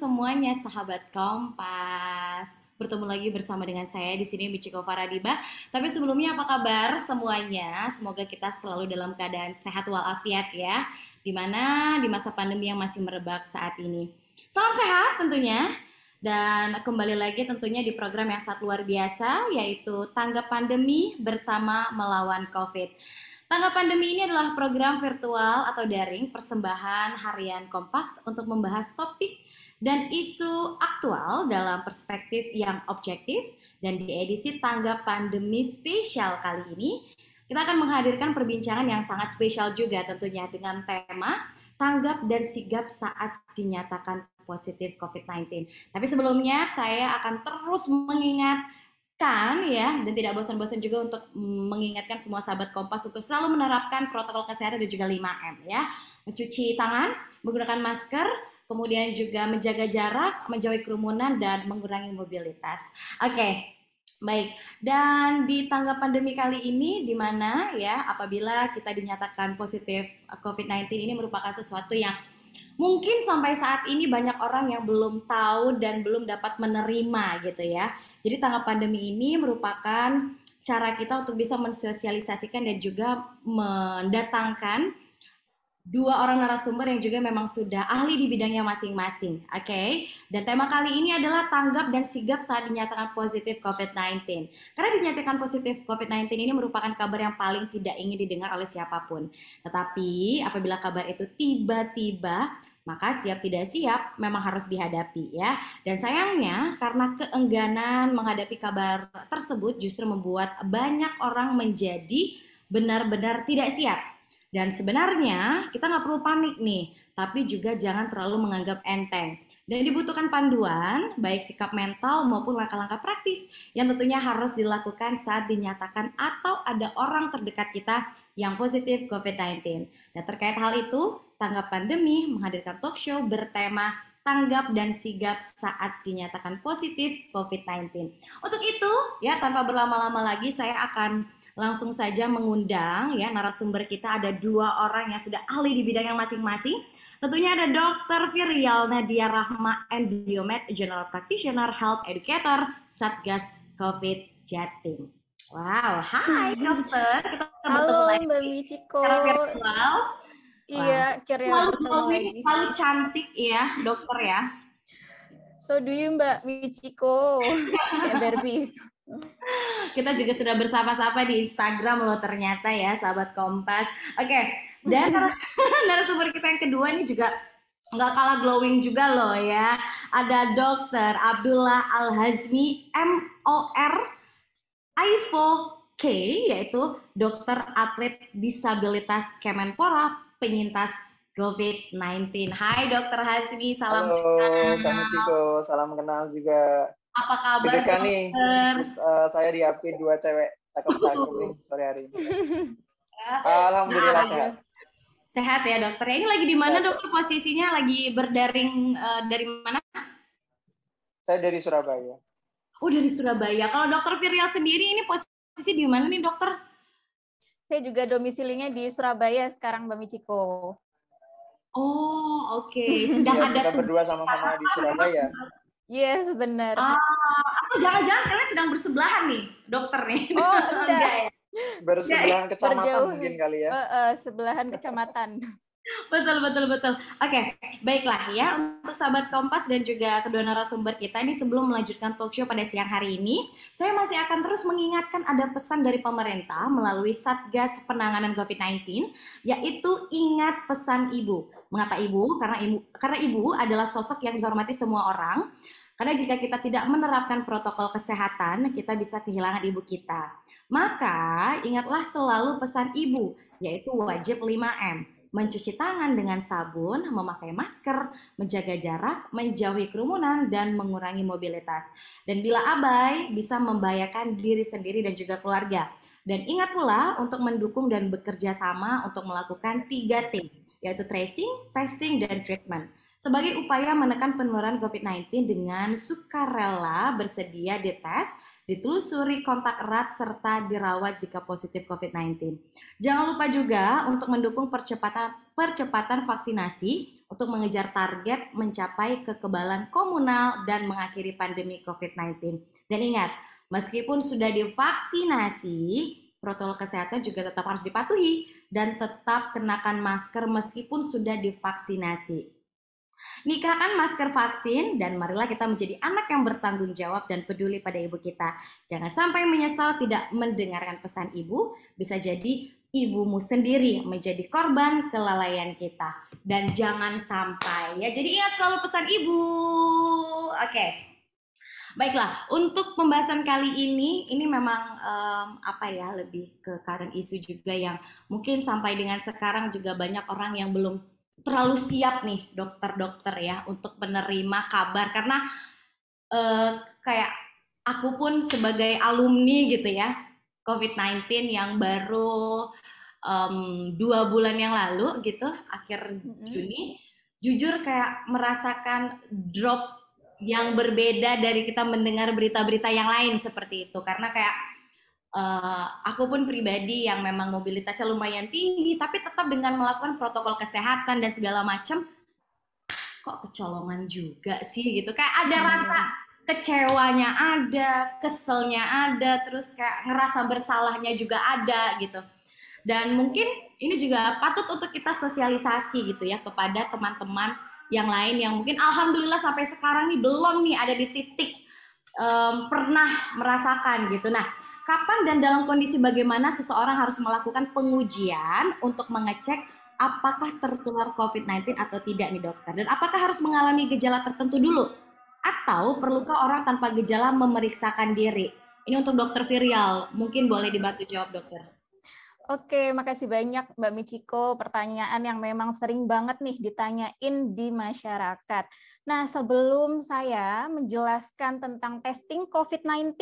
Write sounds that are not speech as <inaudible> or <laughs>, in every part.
semuanya sahabat Kompas. Bertemu lagi bersama dengan saya di sini Michiko Faradiba. Tapi sebelumnya apa kabar semuanya? Semoga kita selalu dalam keadaan sehat walafiat ya. Dimana di masa pandemi yang masih merebak saat ini. Salam sehat tentunya. Dan kembali lagi tentunya di program yang sangat luar biasa yaitu Tanggap Pandemi bersama Melawan Covid. Tanggap Pandemi ini adalah program virtual atau daring persembahan harian Kompas untuk membahas topik dan isu aktual dalam perspektif yang objektif. Dan di edisi tanggap pandemi spesial kali ini, kita akan menghadirkan perbincangan yang sangat spesial juga tentunya dengan tema tanggap dan sigap saat dinyatakan positif COVID-19. Tapi sebelumnya saya akan terus mengingatkan ya dan tidak bosan-bosan juga untuk mengingatkan semua sahabat Kompas untuk selalu menerapkan protokol kesehatan dan juga 5M ya. Mencuci tangan, menggunakan masker, kemudian juga menjaga jarak, menjauhi kerumunan dan mengurangi mobilitas. Oke. Okay. Baik, dan di tanggal pandemi kali ini di mana ya apabila kita dinyatakan positif eh, COVID-19 ini merupakan sesuatu yang mungkin sampai saat ini banyak orang yang belum tahu dan belum dapat menerima gitu ya. Jadi tanggal pandemi ini merupakan cara kita untuk bisa mensosialisasikan dan juga mendatangkan dua orang narasumber yang juga memang sudah ahli di bidangnya masing-masing. Oke. Okay? Dan tema kali ini adalah tanggap dan sigap saat dinyatakan positif COVID-19. Karena dinyatakan positif COVID-19 ini merupakan kabar yang paling tidak ingin didengar oleh siapapun. Tetapi apabila kabar itu tiba-tiba maka siap tidak siap memang harus dihadapi ya. Dan sayangnya karena keengganan menghadapi kabar tersebut justru membuat banyak orang menjadi benar-benar tidak siap dan sebenarnya kita nggak perlu panik nih, tapi juga jangan terlalu menganggap enteng. Dan dibutuhkan panduan, baik sikap mental maupun langkah-langkah praktis yang tentunya harus dilakukan saat dinyatakan atau ada orang terdekat kita yang positif COVID-19. Dan nah, terkait hal itu, tanggap pandemi menghadirkan talk show bertema tanggap dan sigap saat dinyatakan positif COVID-19. Untuk itu, ya tanpa berlama-lama lagi saya akan langsung saja mengundang ya narasumber kita ada dua orang yang sudah ahli di bidang yang masing-masing. Tentunya ada Dr. Virial Nadia Rahma, and Biomed General Practitioner, Health Educator, Satgas COVID Jatim. Wow, hai hmm. dokter. Kita Halo lagi. Mbak Michiko. Virtual. Iya, kira bertemu lagi. Selalu cantik ya, dokter ya. So do you Mbak Michiko, <laughs> kayak Barbie. Kita juga sudah bersapa-sapa di Instagram loh ternyata ya sahabat Kompas. Oke, okay. dan <laughs> <laughs> narasumber kita yang kedua ini juga nggak kalah glowing juga loh ya. Ada Dokter Abdullah Al Hazmi MOR O K yaitu Dokter Atlet Disabilitas Kemenpora penyintas COVID-19. Hai Dokter Hazmi, salam Halo, kenal. Halo, salam kenal juga. Apa kabar? dokter? nih. Eh, uh, saya diapi dua cewek cakep-cakep nih sore hari ini. Alhamdulillah nah, sehat. ya dokter. ini lagi di mana dokter posisinya? Lagi berdaring uh, dari mana? Saya dari Surabaya. Oh dari Surabaya. Kalau dokter Virial sendiri ini posisi di mana nih dokter? Saya juga domisilinya di Surabaya sekarang Mbak Michiko. Oh oke. Okay. <laughs> Sedang ya, ada kita berdua sama-sama di Surabaya. Yes, benar. Ah, atau jangan-jangan kalian sedang bersebelahan nih, dokter nih. Oh, <laughs> enggak. Ya? Bersebelahan kecamatan Berjauh. mungkin kali ya. Uh, uh, sebelahan kecamatan. betul, betul, betul. Oke, okay. baiklah ya untuk sahabat Kompas dan juga kedua narasumber kita ini sebelum melanjutkan talk show pada siang hari ini, saya masih akan terus mengingatkan ada pesan dari pemerintah melalui Satgas Penanganan COVID-19 yaitu ingat pesan Ibu Mengapa ibu? Karena ibu karena ibu adalah sosok yang dihormati semua orang. Karena jika kita tidak menerapkan protokol kesehatan, kita bisa kehilangan ibu kita. Maka ingatlah selalu pesan ibu, yaitu wajib 5M. Mencuci tangan dengan sabun, memakai masker, menjaga jarak, menjauhi kerumunan, dan mengurangi mobilitas. Dan bila abai, bisa membahayakan diri sendiri dan juga keluarga. Dan ingat pula untuk mendukung dan bekerja sama untuk melakukan 3T, yaitu tracing, testing, dan treatment. Sebagai upaya menekan penularan COVID-19 dengan sukarela bersedia dites, ditelusuri kontak erat, serta dirawat jika positif COVID-19. Jangan lupa juga untuk mendukung percepatan, percepatan vaksinasi untuk mengejar target mencapai kekebalan komunal dan mengakhiri pandemi COVID-19. Dan ingat, meskipun sudah divaksinasi, protokol kesehatan juga tetap harus dipatuhi dan tetap kenakan masker meskipun sudah divaksinasi. Nikahkan masker vaksin dan marilah kita menjadi anak yang bertanggung jawab dan peduli pada ibu kita. Jangan sampai menyesal tidak mendengarkan pesan ibu, bisa jadi ibumu sendiri menjadi korban kelalaian kita. Dan jangan sampai ya, jadi ingat selalu pesan ibu. Oke. Okay. Baiklah, untuk pembahasan kali ini, ini memang um, apa ya, lebih ke current isu juga yang mungkin sampai dengan sekarang juga banyak orang yang belum terlalu siap nih dokter-dokter ya untuk menerima kabar karena uh, kayak aku pun sebagai alumni gitu ya COVID-19 yang baru um, dua bulan yang lalu gitu akhir mm -hmm. Juni, jujur kayak merasakan drop yang berbeda dari kita mendengar berita-berita yang lain seperti itu karena kayak uh, aku pun pribadi yang memang mobilitasnya lumayan tinggi tapi tetap dengan melakukan protokol kesehatan dan segala macam kok kecolongan juga sih gitu kayak ada iya. rasa kecewanya ada keselnya ada terus kayak ngerasa bersalahnya juga ada gitu dan mungkin ini juga patut untuk kita sosialisasi gitu ya kepada teman-teman yang lain yang mungkin alhamdulillah sampai sekarang nih belum nih ada di titik um, pernah merasakan gitu. Nah, kapan dan dalam kondisi bagaimana seseorang harus melakukan pengujian untuk mengecek apakah tertular COVID-19 atau tidak nih dokter? Dan apakah harus mengalami gejala tertentu dulu? Atau perlukah orang tanpa gejala memeriksakan diri? Ini untuk dokter Virial, mungkin boleh dibantu jawab dokter. Oke, makasih banyak Mbak Michiko. Pertanyaan yang memang sering banget nih ditanyain di masyarakat. Nah, sebelum saya menjelaskan tentang testing COVID-19,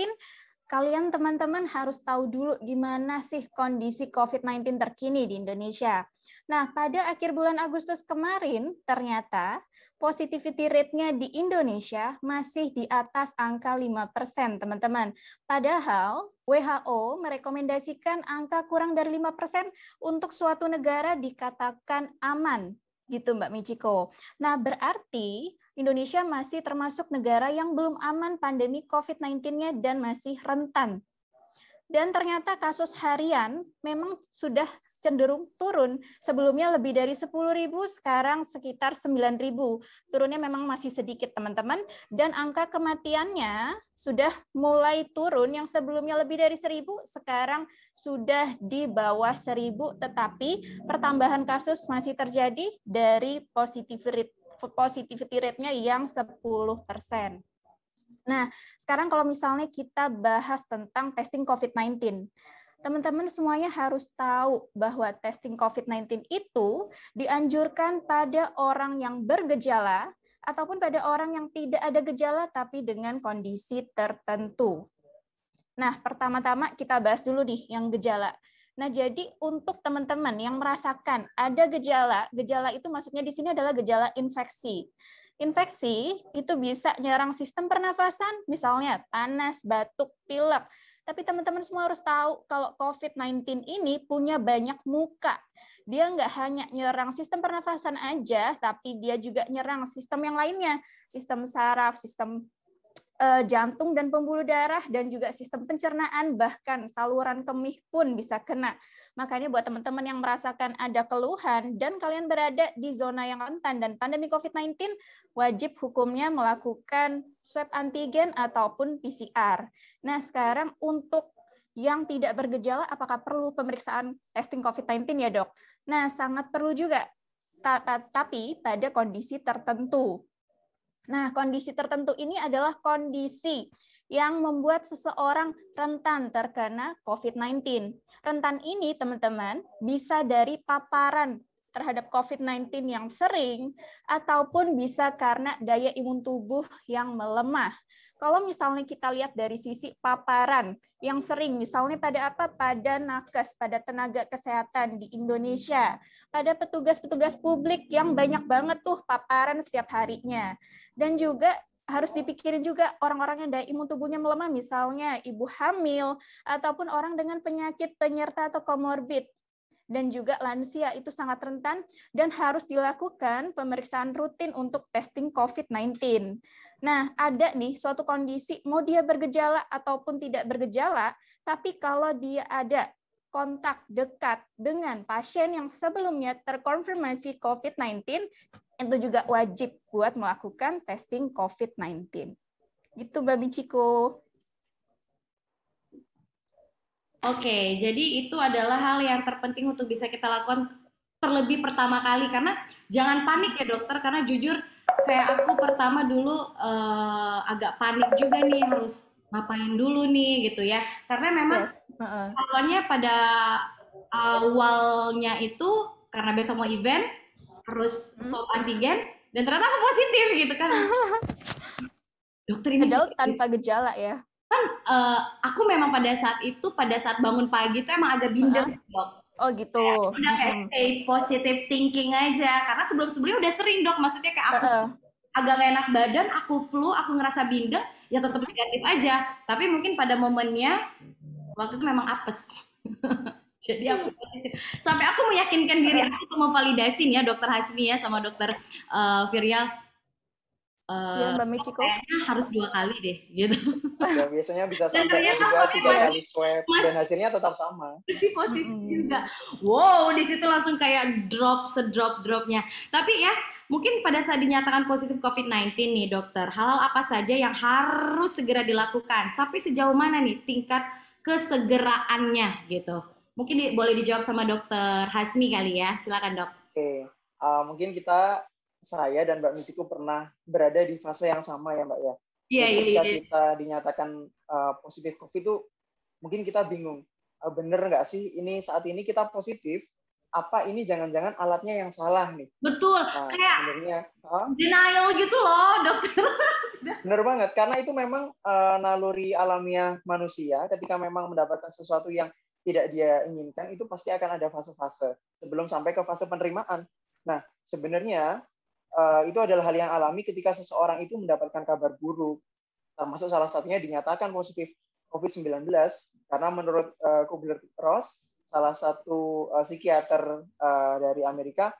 kalian teman-teman harus tahu dulu gimana sih kondisi COVID-19 terkini di Indonesia. Nah, pada akhir bulan Agustus kemarin, ternyata positivity rate-nya di Indonesia masih di atas angka 5%, teman-teman. Padahal WHO merekomendasikan angka kurang dari 5% untuk suatu negara dikatakan aman, gitu Mbak Michiko. Nah, berarti Indonesia masih termasuk negara yang belum aman pandemi COVID-19-nya dan masih rentan dan ternyata kasus harian memang sudah cenderung turun. Sebelumnya lebih dari 10.000, sekarang sekitar 9.000. Turunnya memang masih sedikit, teman-teman. Dan angka kematiannya sudah mulai turun. Yang sebelumnya lebih dari 1.000, sekarang sudah di bawah 1.000. Tetapi pertambahan kasus masih terjadi dari positivity rate positivity nya yang 10 persen. Nah, sekarang kalau misalnya kita bahas tentang testing COVID-19. Teman-teman semuanya harus tahu bahwa testing COVID-19 itu dianjurkan pada orang yang bergejala ataupun pada orang yang tidak ada gejala tapi dengan kondisi tertentu. Nah, pertama-tama kita bahas dulu nih yang gejala. Nah, jadi untuk teman-teman yang merasakan ada gejala, gejala itu maksudnya di sini adalah gejala infeksi. Infeksi itu bisa nyerang sistem pernafasan, misalnya panas, batuk, pilek. Tapi teman-teman semua harus tahu kalau COVID-19 ini punya banyak muka. Dia nggak hanya nyerang sistem pernafasan aja, tapi dia juga nyerang sistem yang lainnya. Sistem saraf, sistem Eh, jantung dan pembuluh darah dan juga sistem pencernaan bahkan saluran kemih pun bisa kena. Makanya buat teman-teman yang merasakan ada keluhan dan kalian berada di zona yang rentan dan pandemi COVID-19 wajib hukumnya melakukan swab antigen ataupun PCR. Nah, sekarang untuk yang tidak bergejala apakah perlu pemeriksaan testing COVID-19 ya, Dok? Nah, sangat perlu juga tapi pada kondisi tertentu. Nah, kondisi tertentu ini adalah kondisi yang membuat seseorang rentan terkena COVID-19. Rentan ini, teman-teman, bisa dari paparan terhadap COVID-19 yang sering ataupun bisa karena daya imun tubuh yang melemah kalau misalnya kita lihat dari sisi paparan yang sering, misalnya pada apa? Pada nakes, pada tenaga kesehatan di Indonesia, pada petugas-petugas publik yang banyak banget tuh paparan setiap harinya. Dan juga harus dipikirin juga orang-orang yang daya imun tubuhnya melemah, misalnya ibu hamil, ataupun orang dengan penyakit penyerta atau komorbid dan juga lansia itu sangat rentan dan harus dilakukan pemeriksaan rutin untuk testing COVID-19. Nah, ada nih suatu kondisi mau dia bergejala ataupun tidak bergejala, tapi kalau dia ada kontak dekat dengan pasien yang sebelumnya terkonfirmasi COVID-19, itu juga wajib buat melakukan testing COVID-19. Gitu, Mbak Michiko. Oke, jadi itu adalah hal yang terpenting untuk bisa kita lakukan terlebih pertama kali karena jangan panik ya dokter karena jujur kayak aku pertama dulu uh, agak panik juga nih harus ngapain dulu nih gitu ya karena memang yes. uh -uh. awalnya pada awalnya itu karena besok mau event harus hmm. antigen dan ternyata aku <laughs> positif gitu kan <laughs> dokter ini Padahal tanpa gejala ya kan uh, aku memang pada saat itu pada saat bangun pagi itu emang agak bindel uh-huh. dok gitu Oh gitu. Ya, udah kayak stay positive thinking aja karena sebelum sebelumnya udah sering dok maksudnya kayak aku uh -huh. agak gak enak badan aku flu aku ngerasa bindel ya tetap negatif aja tapi mungkin pada momennya waktu itu memang apes. <laughs> Jadi aku hmm. sampai aku meyakinkan diri aku tuh mau nih ya dokter Hasmi ya sama dokter uh, eh, Virial Uh, Mbak Michiko. harus dua kali deh, gitu. Ya, biasanya bisa sampai ternyata juga tiga kali swab mas, dan hasilnya tetap sama. Masih positif hmm. juga. Wow, di situ langsung kayak drop sedrop dropnya. Tapi ya, mungkin pada saat dinyatakan positif COVID-19 nih, dokter, hal-hal apa saja yang harus segera dilakukan? Sampai sejauh mana nih tingkat kesegeraannya gitu? Mungkin di, boleh dijawab sama dokter Hasmi kali ya, silakan dok. Oke, okay. uh, eh, mungkin kita saya dan Mbak misiku pernah berada di fase yang sama ya Mbak ya. Iya iya. Ketika iya. kita dinyatakan uh, positif COVID itu mungkin kita bingung uh, bener nggak sih ini saat ini kita positif apa ini jangan-jangan alatnya yang salah nih. Betul, nah, kayak sebenarnya, huh? denial gitu loh, dokter. Bener banget, karena itu memang uh, naluri alamiah manusia ketika memang mendapatkan sesuatu yang tidak dia inginkan, itu pasti akan ada fase-fase sebelum sampai ke fase penerimaan. Nah, sebenarnya Eh, itu adalah hal yang alami ketika seseorang itu mendapatkan kabar buruk, termasuk salah satunya dinyatakan positif COVID-19, karena menurut eh, Kubler-Ross, salah satu eh, psikiater dari Amerika,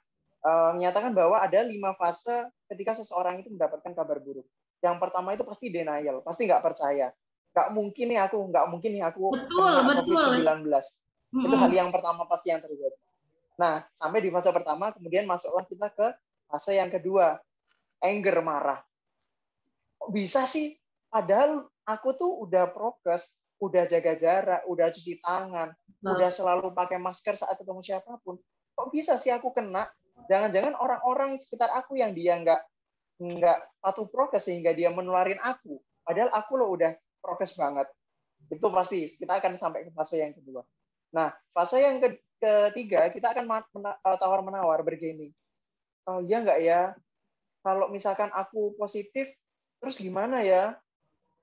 menyatakan bahwa ada lima fase ketika seseorang itu mendapatkan kabar buruk. Yang pertama itu pasti denial, pasti nggak percaya. Nggak mungkin nih aku, nggak mungkin nih aku betul, COVID-19. Itu hal yang pertama pasti yang terjadi. Nah, sampai di fase pertama, kemudian masuklah kita ke Fase yang kedua, anger marah. Kok bisa sih? Padahal aku tuh udah prokes, udah jaga jarak, udah cuci tangan, nah. udah selalu pakai masker saat ketemu siapapun. Kok bisa sih aku kena? Jangan-jangan orang-orang sekitar aku yang dia nggak nggak patuh prokes sehingga dia menularin aku. Padahal aku loh udah prokes banget. Itu pasti kita akan sampai ke fase yang kedua. Nah, fase yang ketiga kita akan eh, tawar menawar begini oh iya nggak ya kalau misalkan aku positif terus gimana ya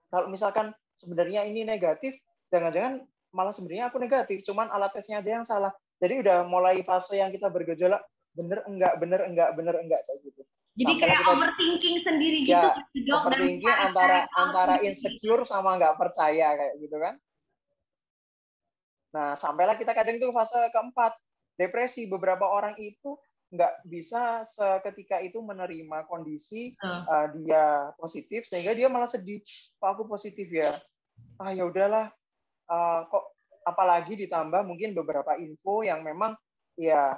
kalau misalkan sebenarnya ini negatif jangan-jangan malah sebenarnya aku negatif cuman alat tesnya aja yang salah jadi udah mulai fase yang kita bergejolak bener enggak bener enggak bener enggak kayak gitu jadi Sampai kayak kita, overthinking sendiri gitu, ya, gitu dok dan antara antara insecure sama nggak percaya kayak gitu kan Nah, sampailah kita kadang itu fase keempat, depresi. Beberapa orang itu nggak bisa seketika itu menerima kondisi uh. Uh, dia positif sehingga dia malah sedih pak aku positif ya ah ya udahlah uh, kok apalagi ditambah mungkin beberapa info yang memang ya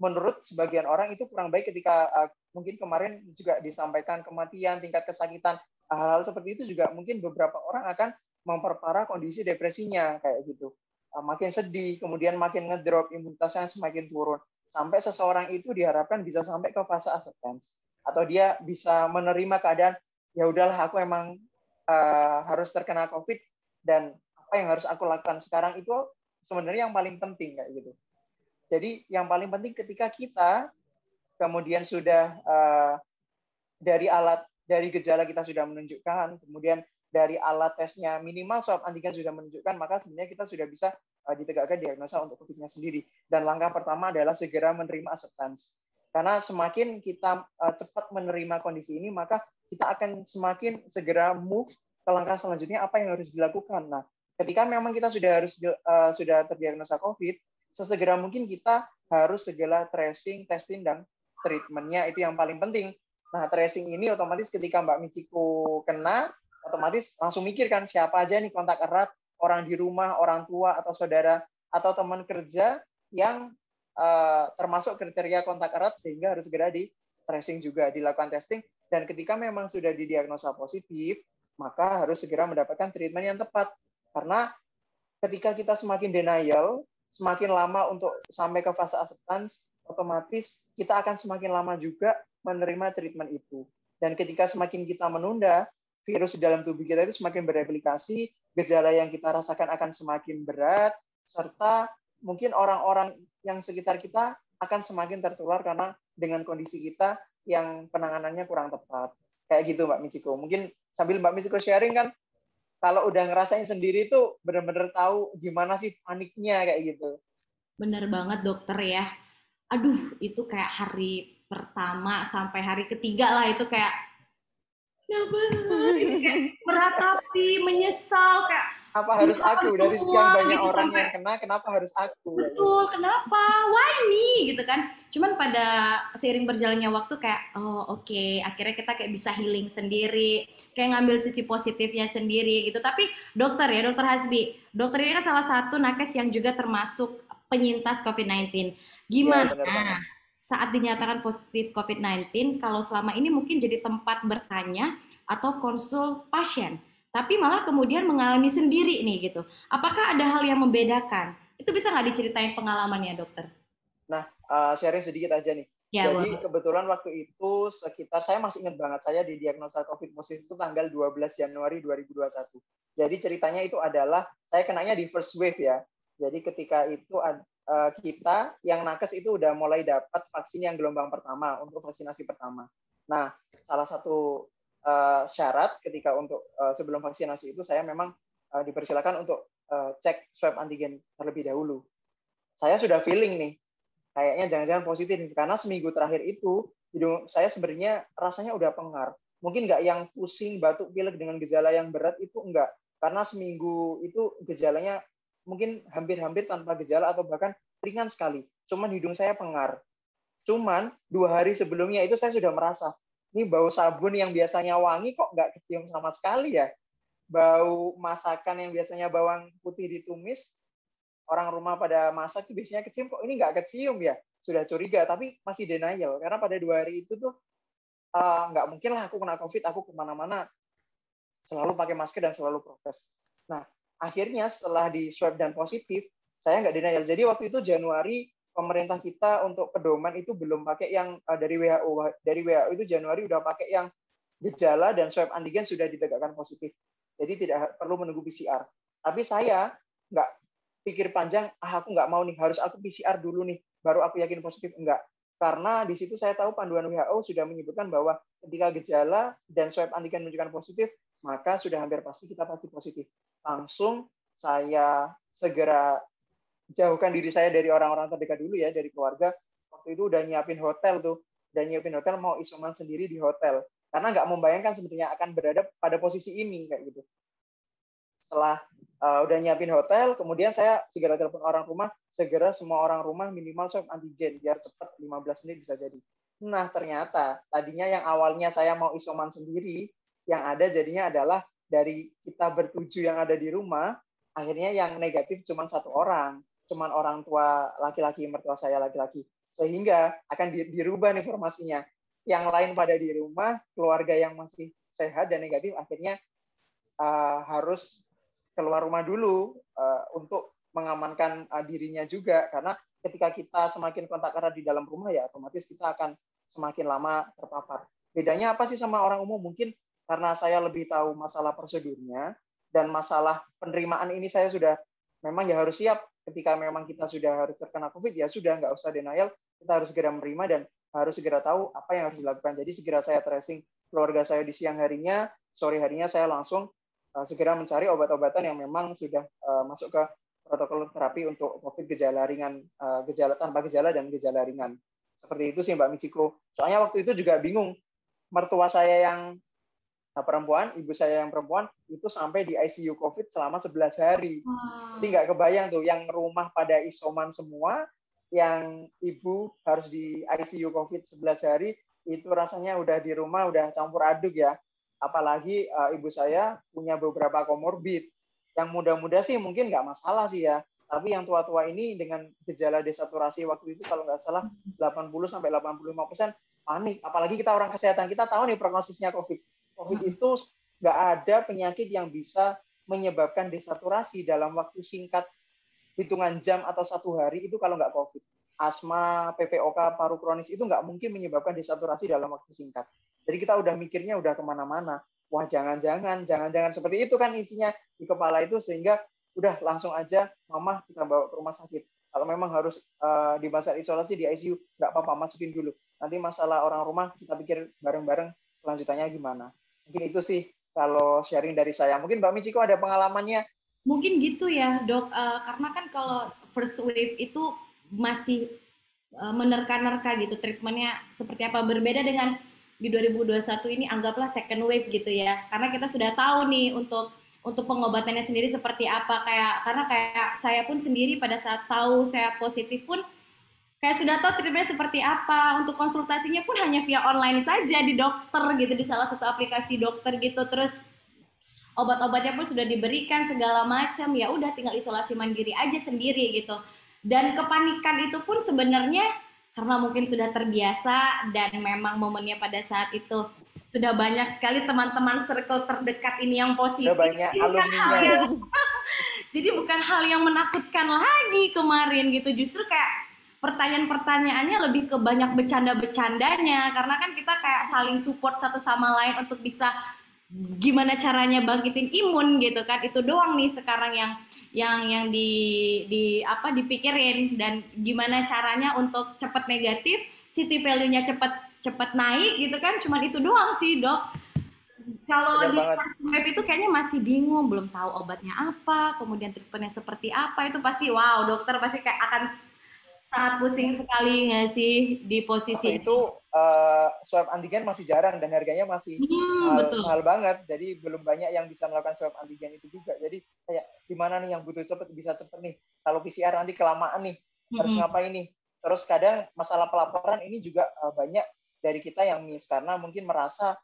menurut sebagian orang itu kurang baik ketika uh, mungkin kemarin juga disampaikan kematian tingkat kesakitan hal-hal seperti itu juga mungkin beberapa orang akan memperparah kondisi depresinya kayak gitu uh, makin sedih kemudian makin ngedrop imunitasnya semakin turun sampai seseorang itu diharapkan bisa sampai ke fase acceptance atau dia bisa menerima keadaan ya udahlah aku emang uh, harus terkena covid dan apa yang harus aku lakukan sekarang itu sebenarnya yang paling penting kayak gitu jadi yang paling penting ketika kita kemudian sudah uh, dari alat dari gejala kita sudah menunjukkan kemudian dari alat tesnya minimal swab antigen sudah menunjukkan maka sebenarnya kita sudah bisa Eh, ditegakkan diagnosa untuk covid sendiri. Dan langkah pertama adalah segera menerima acceptance. Karena semakin kita eh, cepat menerima kondisi ini, maka kita akan semakin segera move ke langkah selanjutnya apa yang harus dilakukan. Nah, ketika memang kita sudah harus uh, sudah terdiagnosa COVID, sesegera mungkin kita harus segera tracing, testing, dan treatmentnya itu yang paling penting. Nah, tracing ini otomatis ketika Mbak Michiko kena, otomatis langsung mikirkan siapa aja nih kontak erat orang di rumah, orang tua atau saudara atau teman kerja yang uh, termasuk kriteria kontak erat sehingga harus segera di tracing juga dilakukan testing dan ketika memang sudah didiagnosa positif maka harus segera mendapatkan treatment yang tepat karena ketika kita semakin denial semakin lama untuk sampai ke fase acceptance otomatis kita akan semakin lama juga menerima treatment itu dan ketika semakin kita menunda virus di dalam tubuh kita itu semakin bereplikasi gejala yang kita rasakan akan semakin berat, serta mungkin orang-orang yang sekitar kita akan semakin tertular karena dengan kondisi kita yang penanganannya kurang tepat. Kayak gitu Mbak Michiko. Mungkin sambil Mbak Michiko sharing kan, kalau udah ngerasain sendiri tuh bener-bener tahu gimana sih paniknya kayak gitu. Bener banget dokter ya. Aduh, itu kayak hari pertama sampai hari ketiga lah itu kayak Nabar, meratapi, menyesal kayak Apa harus aku dari sekian banyak gitu, orang sampai, yang kena kenapa harus aku betul kenapa why me gitu kan cuman pada seiring berjalannya waktu kayak oh oke okay. akhirnya kita kayak bisa healing sendiri kayak ngambil sisi positifnya sendiri gitu tapi dokter ya dokter Hasbi dokter ini kan salah satu nakes yang juga termasuk penyintas COVID-19 iya, gimana ya, saat dinyatakan positif COVID-19 kalau selama ini mungkin jadi tempat bertanya atau konsul pasien, tapi malah kemudian mengalami sendiri nih gitu. Apakah ada hal yang membedakan? Itu bisa nggak diceritain pengalamannya dokter? Nah, uh, sharing sedikit aja nih. Ya, Jadi kebetulan waktu itu sekitar saya masih ingat banget saya didiagnosa COVID positif itu tanggal 12 Januari 2021. Jadi ceritanya itu adalah saya kenanya di first wave ya. Jadi ketika itu Eh, kita yang nakes itu udah mulai dapat vaksin yang gelombang pertama untuk vaksinasi pertama. Nah, salah satu uh, syarat ketika untuk uh, sebelum vaksinasi itu saya memang uh, dipersilakan untuk uh, cek swab antigen terlebih dahulu. Saya sudah feeling nih, kayaknya jangan-jangan positif karena seminggu terakhir itu hidung saya sebenarnya rasanya udah pengar. Mungkin nggak yang pusing, batuk, pilek dengan gejala yang berat itu enggak. Karena seminggu itu gejalanya mungkin hampir-hampir tanpa gejala atau bahkan ringan sekali. Cuman hidung saya pengar. Cuman dua hari sebelumnya itu saya sudah merasa, ini bau sabun yang biasanya wangi kok nggak kecium sama sekali ya. Bau masakan yang biasanya bawang putih ditumis, orang rumah pada masak itu biasanya kecium kok ini nggak kecium ya. Sudah curiga, tapi masih denial. Karena pada dua hari itu tuh uh, mungkin lah aku kena COVID, aku kemana-mana. Selalu pakai masker dan selalu protes. Nah, akhirnya setelah di swab dan positif, saya nggak denial. Jadi waktu itu Januari pemerintah kita untuk pedoman itu belum pakai yang eh, dari WHO. Dari WHO itu Januari udah pakai yang gejala dan swab antigen sudah ditegakkan positif. Jadi tidak perlu menunggu PCR. Tapi saya nggak pikir panjang, ah aku nggak mau nih, harus aku PCR dulu nih, baru aku yakin positif. Enggak. Karena di situ saya tahu panduan WHO sudah menyebutkan bahwa ketika gejala dan swab antigen menunjukkan positif, maka sudah hampir pasti kita pasti positif. Langsung saya segera jauhkan diri saya dari orang-orang terdekat dulu ya, dari keluarga. Waktu itu udah nyiapin hotel tuh, udah nyiapin hotel mau isoman sendiri di hotel. Karena nggak membayangkan sebetulnya akan berada pada posisi ini kayak gitu. Setelah uh, udah nyiapin hotel, kemudian saya segera telepon orang rumah, segera semua orang rumah minimal swab antigen biar cepat 15 menit bisa jadi. Nah, ternyata tadinya yang awalnya saya mau isoman sendiri, yang ada jadinya adalah dari kita bertujuh yang ada di rumah, akhirnya yang negatif cuma satu orang, cuma orang tua laki-laki, mertua saya laki-laki. Sehingga akan dirubah informasinya Yang lain pada di rumah, keluarga yang masih sehat dan negatif akhirnya uh, harus keluar rumah dulu uh, untuk mengamankan uh, dirinya juga karena ketika kita semakin kontak erat di dalam rumah ya otomatis kita akan semakin lama terpapar. Bedanya apa sih sama orang umum? Mungkin karena saya lebih tahu masalah prosedurnya dan masalah penerimaan ini saya sudah memang ya harus siap ketika memang kita sudah harus terkena COVID ya sudah nggak usah denial kita harus segera menerima dan harus segera tahu apa yang harus dilakukan jadi segera saya tracing keluarga saya di siang harinya sore harinya saya langsung uh, segera mencari obat-obatan yang memang sudah uh, masuk ke protokol terapi untuk COVID gejala ringan, uh, gejala tanpa gejala dan gejala ringan. Seperti itu sih Mbak Michiko. Soalnya waktu itu juga bingung. Mertua saya yang Nah perempuan, ibu saya yang perempuan itu sampai di ICU COVID selama 11 hari. Wow. Jadi nggak kebayang tuh, yang rumah pada isoman semua, yang ibu harus di ICU COVID 11 hari, itu rasanya udah di rumah, udah campur aduk ya. Apalagi uh, ibu saya punya beberapa komorbid. Yang muda-muda sih mungkin nggak masalah sih ya. Tapi yang tua-tua ini dengan gejala desaturasi waktu itu kalau nggak salah 80 sampai 85 persen panik. Apalagi kita orang kesehatan, kita tahu nih prognosisnya COVID COVID itu nggak ada penyakit yang bisa menyebabkan desaturasi dalam waktu singkat hitungan jam atau satu hari itu kalau nggak COVID. Asma, PPOK, paru kronis itu nggak mungkin menyebabkan desaturasi dalam waktu singkat. Jadi kita udah mikirnya udah kemana-mana. Wah jangan-jangan, jangan-jangan seperti itu kan isinya di kepala itu sehingga udah langsung aja mama kita bawa ke rumah sakit. Kalau memang harus uh, eh, di masa isolasi di ICU nggak apa-apa masukin dulu. Nanti masalah orang rumah kita pikir bareng-bareng kelanjutannya gimana mungkin itu sih kalau sharing dari saya. Mungkin Mbak Michiko ada pengalamannya? Mungkin gitu ya dok, uh, karena kan kalau first wave itu masih uh, menerka-nerka gitu treatmentnya seperti apa. Berbeda dengan di 2021 ini anggaplah second wave gitu ya karena kita sudah tahu nih untuk untuk pengobatannya sendiri seperti apa kayak karena kayak saya pun sendiri pada saat tahu saya positif pun Kayak sudah tahu treatmentnya seperti apa, untuk konsultasinya pun hanya via online saja di dokter gitu, di salah satu aplikasi dokter gitu. Terus obat-obatnya pun sudah diberikan segala macam, ya udah tinggal isolasi mandiri aja sendiri gitu. Dan kepanikan itu pun sebenarnya karena mungkin sudah terbiasa dan memang momennya pada saat itu sudah banyak sekali teman-teman circle terdekat ini yang positif. Sudah banyak ini kan hal <laughs> jadi bukan hal yang menakutkan lagi kemarin gitu. Justru kayak pertanyaan-pertanyaannya lebih ke banyak bercanda-bercandanya karena kan kita kayak saling support satu sama lain untuk bisa gimana caranya bangkitin imun gitu kan itu doang nih sekarang yang yang yang di di apa dipikirin dan gimana caranya untuk cepat negatif city value-nya cepat cepat naik gitu kan cuman itu doang sih dok kalau iya di first wave itu kayaknya masih bingung, belum tahu obatnya apa, kemudian treatmentnya seperti apa, itu pasti wow dokter pasti kayak akan sangat pusing sekali nggak sih di posisi Waktu itu uh, swab antigen masih jarang dan harganya masih hmm, mahal, eh, betul. mahal banget jadi belum banyak yang bisa melakukan swab antigen itu juga jadi kayak gimana nih yang butuh cepet bisa cepet nih kalau PCR nanti kelamaan nih harus hmm. ngapain nih terus kadang masalah pelaporan ini juga uh, banyak dari kita yang miss karena mungkin merasa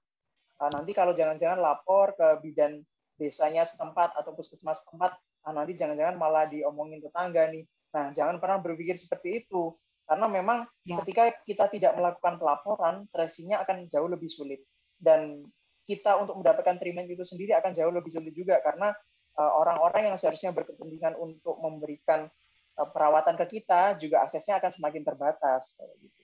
uh, nanti kalau jangan-jangan lapor ke bidan desanya setempat atau puskesmas setempat ah, nanti jangan-jangan malah diomongin tetangga nih Nah, jangan pernah berpikir seperti itu. Karena memang ya. ketika kita tidak melakukan pelaporan, tracingnya akan jauh lebih sulit. Dan kita untuk mendapatkan treatment itu sendiri akan jauh lebih sulit juga. Karena eh, orang-orang yang seharusnya berkepentingan untuk memberikan eh, perawatan ke kita, juga aksesnya akan semakin terbatas. Gitu.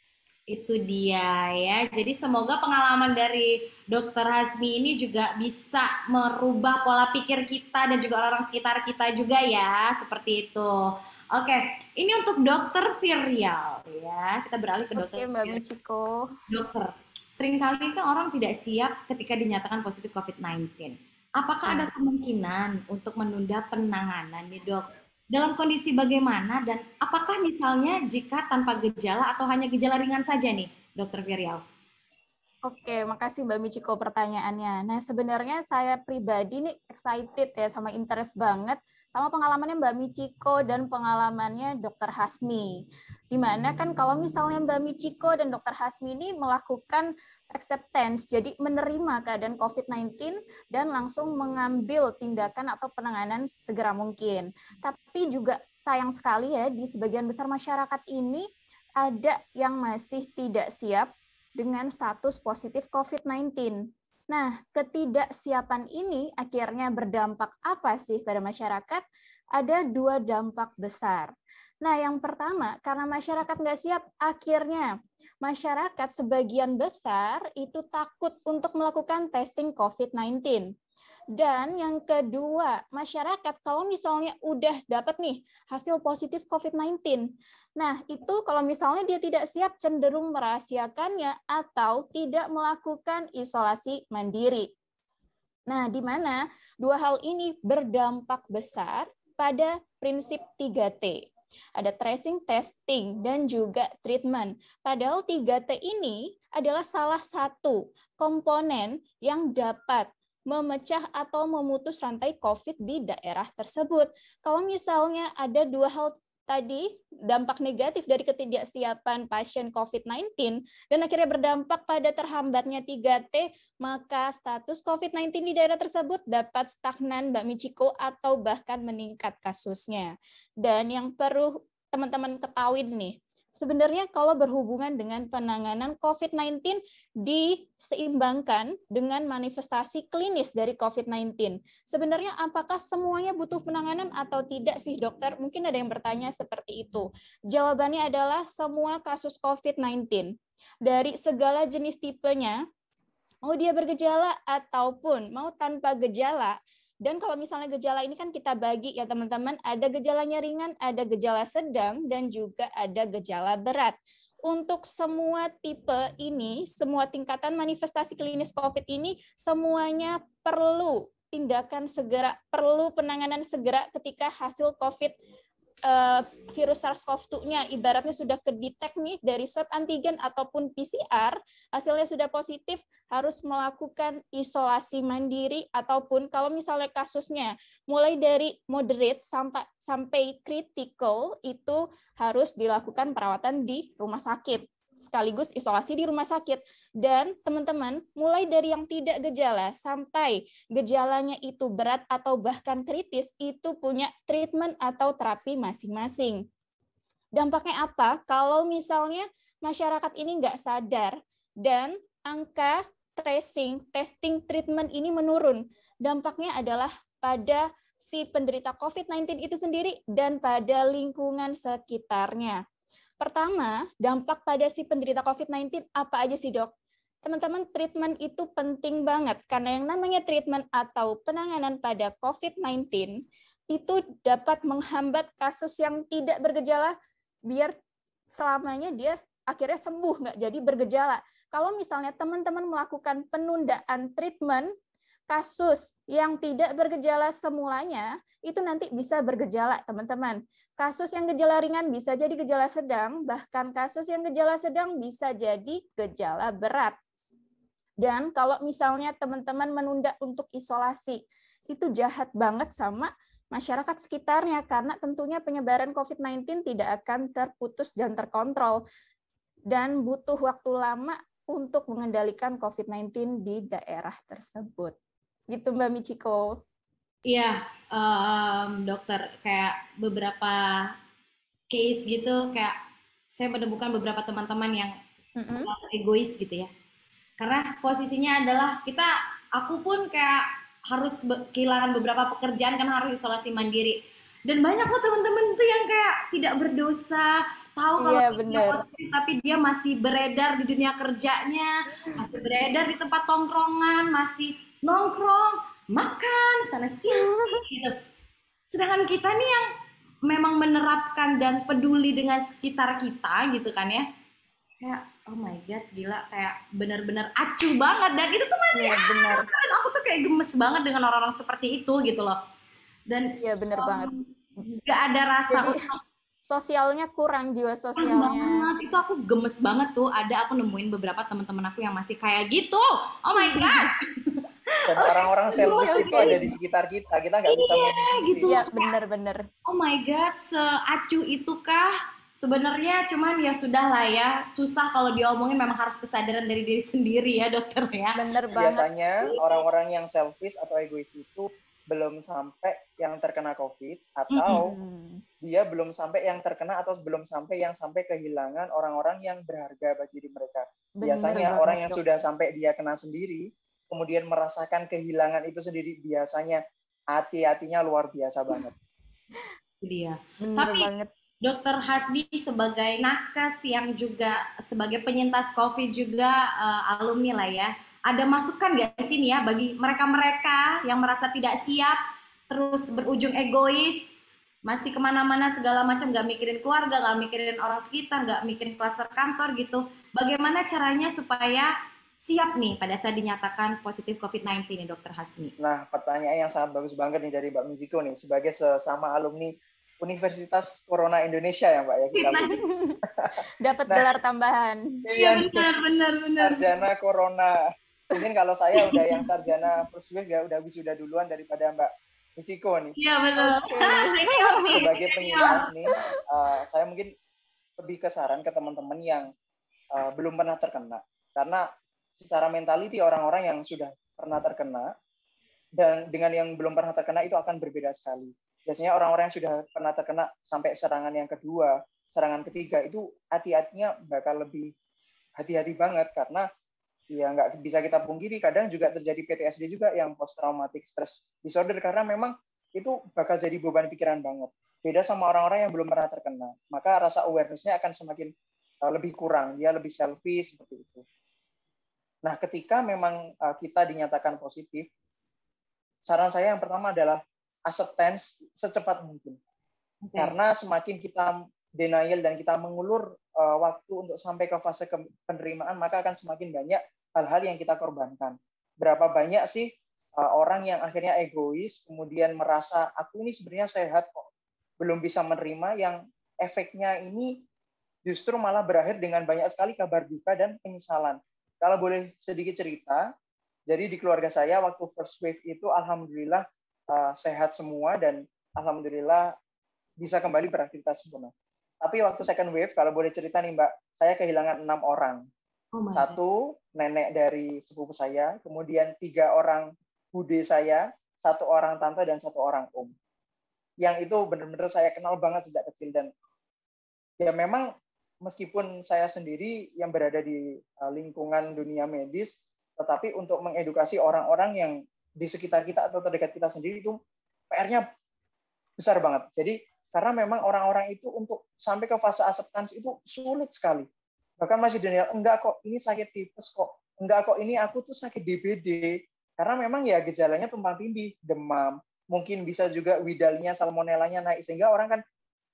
Itu dia ya. Jadi semoga pengalaman dari Dokter Hasmi ini juga bisa merubah pola pikir kita dan juga orang-orang sekitar kita juga ya, seperti itu. Oke, okay. ini untuk dokter Virial ya. Kita beralih ke dokter. Oke, okay, Mbak Michiko. Dokter, seringkali kan orang tidak siap ketika dinyatakan positif COVID-19. Apakah iya. ada kemungkinan untuk menunda penanganan nih dok? Dalam kondisi bagaimana dan apakah misalnya jika tanpa gejala atau hanya gejala ringan saja nih, dokter Virial? Oke, makasih Mbak Michiko pertanyaannya. Nah, sebenarnya saya pribadi nih excited ya sama interest banget sama pengalamannya Mbak Michiko dan pengalamannya Dr. Hasmi. Dimana kan kalau misalnya Mbak Michiko dan Dr. Hasmi ini melakukan acceptance, jadi menerima keadaan COVID-19 dan langsung mengambil tindakan atau penanganan segera mungkin. Tapi juga sayang sekali ya di sebagian besar masyarakat ini ada yang masih tidak siap dengan status positif COVID-19 Nah, ketidaksiapan ini akhirnya berdampak apa sih pada masyarakat? Ada dua dampak besar. Nah, yang pertama, karena masyarakat nggak siap, akhirnya masyarakat sebagian besar itu takut untuk melakukan testing COVID-19. Dan yang kedua, masyarakat kalau misalnya udah dapat nih hasil positif COVID-19. Nah, itu kalau misalnya dia tidak siap cenderung merahasiakannya atau tidak melakukan isolasi mandiri. Nah, di mana dua hal ini berdampak besar pada prinsip 3T ada tracing, testing, dan juga treatment. Padahal 3T ini adalah salah satu komponen yang dapat memecah atau memutus rantai COVID di daerah tersebut. Kalau misalnya ada dua hal tadi dampak negatif dari ketidaksiapan pasien COVID-19 dan akhirnya berdampak pada terhambatnya 3T, maka status COVID-19 di daerah tersebut dapat stagnan Mbak Michiko atau bahkan meningkat kasusnya. Dan yang perlu teman-teman ketahui nih, sebenarnya kalau berhubungan dengan penanganan COVID-19 diseimbangkan dengan manifestasi klinis dari COVID-19. Sebenarnya apakah semuanya butuh penanganan atau tidak sih dokter? Mungkin ada yang bertanya seperti itu. Jawabannya adalah semua kasus COVID-19 dari segala jenis tipenya, mau dia bergejala ataupun mau tanpa gejala, dan kalau misalnya gejala ini kan kita bagi ya teman-teman, ada gejalanya ringan, ada gejala sedang, dan juga ada gejala berat. Untuk semua tipe ini, semua tingkatan manifestasi klinis COVID ini, semuanya perlu tindakan segera, perlu penanganan segera ketika hasil COVID uh, virus SARS-CoV-2-nya ibaratnya sudah kedetek nih dari swab antigen ataupun PCR, hasilnya sudah positif, harus melakukan isolasi mandiri ataupun kalau misalnya kasusnya mulai dari moderate sampai sampai critical itu harus dilakukan perawatan di rumah sakit sekaligus isolasi di rumah sakit. Dan teman-teman, mulai dari yang tidak gejala sampai gejalanya itu berat atau bahkan kritis, itu punya treatment atau terapi masing-masing. Dampaknya apa kalau misalnya masyarakat ini nggak sadar dan angka tracing, testing, treatment ini menurun. Dampaknya adalah pada si penderita COVID-19 itu sendiri dan pada lingkungan sekitarnya. Pertama, dampak pada si penderita COVID-19 apa aja sih dok? Teman-teman, treatment itu penting banget karena yang namanya treatment atau penanganan pada COVID-19 itu dapat menghambat kasus yang tidak bergejala biar selamanya dia akhirnya sembuh, nggak jadi bergejala. Kalau misalnya teman-teman melakukan penundaan treatment kasus yang tidak bergejala semulanya itu nanti bisa bergejala, teman-teman. Kasus yang gejala ringan bisa jadi gejala sedang, bahkan kasus yang gejala sedang bisa jadi gejala berat. Dan kalau misalnya teman-teman menunda untuk isolasi, itu jahat banget sama masyarakat sekitarnya karena tentunya penyebaran COVID-19 tidak akan terputus dan terkontrol dan butuh waktu lama untuk mengendalikan COVID-19 di daerah tersebut gitu Mbak Michiko. Iya, um, dokter kayak beberapa case gitu kayak saya menemukan beberapa teman-teman yang mm-hmm. egois gitu ya. Karena posisinya adalah kita aku pun kayak harus be- kehilangan beberapa pekerjaan kan harus isolasi mandiri. Dan banyak loh teman-teman tuh yang kayak tidak berdosa, tahu kalau yeah, bener. Positif, tapi dia masih beredar di dunia kerjanya, masih beredar di tempat tongkrongan, masih nongkrong, makan sana sini <laughs> gitu. Sedangkan kita nih yang memang menerapkan dan peduli dengan sekitar kita gitu kan ya. Kayak oh my god gila kayak benar-benar acu banget dan itu tuh masih ya, bener. Dan aku tuh kayak gemes banget dengan orang-orang seperti itu gitu loh. Dan ya bener um, banget. Gak ada rasa Jadi, sosialnya kurang jiwa sosialnya. Banget. Itu aku gemes banget tuh. Ada aku nemuin beberapa teman-teman aku yang masih kayak gitu. Oh my iya. god. <laughs> dan orang-orang iya, selfish iya, itu iya. ada di sekitar kita kita nggak bisa iya, gitu ya bener-bener oh my god seacu itu kah Sebenarnya cuman ya sudah lah ya, susah kalau diomongin memang harus kesadaran dari diri sendiri ya dokter ya. Bener banget. Biasanya orang-orang yang selfish atau egois itu belum sampai yang terkena COVID atau mm-hmm. dia belum sampai yang terkena atau belum sampai yang sampai kehilangan orang-orang yang berharga bagi diri mereka. Bener Biasanya banget, orang yang dok. sudah sampai dia kena sendiri kemudian merasakan kehilangan itu sendiri biasanya hati-hatinya luar biasa banget. Iya. Tapi banget. Dokter Hasbi sebagai nakes yang juga sebagai penyintas COVID juga uh, alumni lah ya. Ada masukan gak sih nih ya bagi mereka-mereka yang merasa tidak siap, terus berujung egois, masih kemana-mana segala macam gak mikirin keluarga, gak mikirin orang sekitar, gak mikirin kluster kantor gitu. Bagaimana caranya supaya siap nih pada saat dinyatakan positif COVID-19 nih Dokter Hasmi? Nah pertanyaan yang sangat bagus banget nih dari Mbak Miziko nih sebagai sesama alumni Universitas Corona Indonesia ya Mbak ya kita <laughs> dapat nah, gelar tambahan. Iya benar benar benar. Sarjana Corona. Mungkin kalau saya udah yang sarjana persuif ya udah wisuda duluan daripada Mbak Michiko nih. Iya benar. Okay. <laughs> Sebagai iya. penyintas nih, uh, saya mungkin lebih kesaran ke teman-teman yang uh, belum pernah terkena karena secara mentaliti orang-orang yang sudah pernah terkena dan dengan yang belum pernah terkena itu akan berbeda sekali. Biasanya orang-orang yang sudah pernah terkena sampai serangan yang kedua, serangan ketiga itu hati-hatinya bakal lebih hati-hati banget karena ya nggak bisa kita pungkiri kadang juga terjadi PTSD juga yang post traumatic stress disorder karena memang itu bakal jadi beban pikiran banget. Beda sama orang-orang yang belum pernah terkena. Maka rasa awareness-nya akan semakin eh, lebih kurang, dia lebih selfish seperti itu. Nah, ketika memang eh, kita dinyatakan positif, saran saya yang pertama adalah acceptance secepat mungkin. Okay. Karena semakin kita denial dan kita mengulur eh, waktu untuk sampai ke fase penerimaan, maka akan semakin banyak hal-hal yang kita korbankan. Berapa banyak sih eh, orang yang akhirnya egois, kemudian merasa aku ini sebenarnya sehat kok, belum bisa menerima yang efeknya ini justru malah berakhir dengan banyak sekali kabar duka dan penyesalan. Kalau boleh sedikit cerita, jadi di keluarga saya waktu first wave itu alhamdulillah uh, sehat semua dan alhamdulillah bisa kembali beraktivitas sempurna. Tapi waktu second wave, kalau boleh cerita nih Mbak, saya kehilangan enam orang. Oh satu nenek dari sepupu saya, kemudian tiga orang bude saya, satu orang tante dan satu orang om. Yang itu benar-benar saya kenal banget sejak kecil dan ya memang meskipun saya sendiri yang berada di eh, lingkungan dunia medis, tetapi untuk mengedukasi orang-orang yang di sekitar kita atau terdekat kita sendiri itu PR-nya besar banget. Jadi karena memang orang-orang itu untuk sampai ke fase acceptance itu sulit sekali. Bahkan masih dunia, enggak kok ini sakit tipes kok, enggak kok ini aku tuh sakit DBD. Karena memang ya gejalanya tumpang tindih, demam, mungkin bisa juga widalnya, salmonellanya naik sehingga orang kan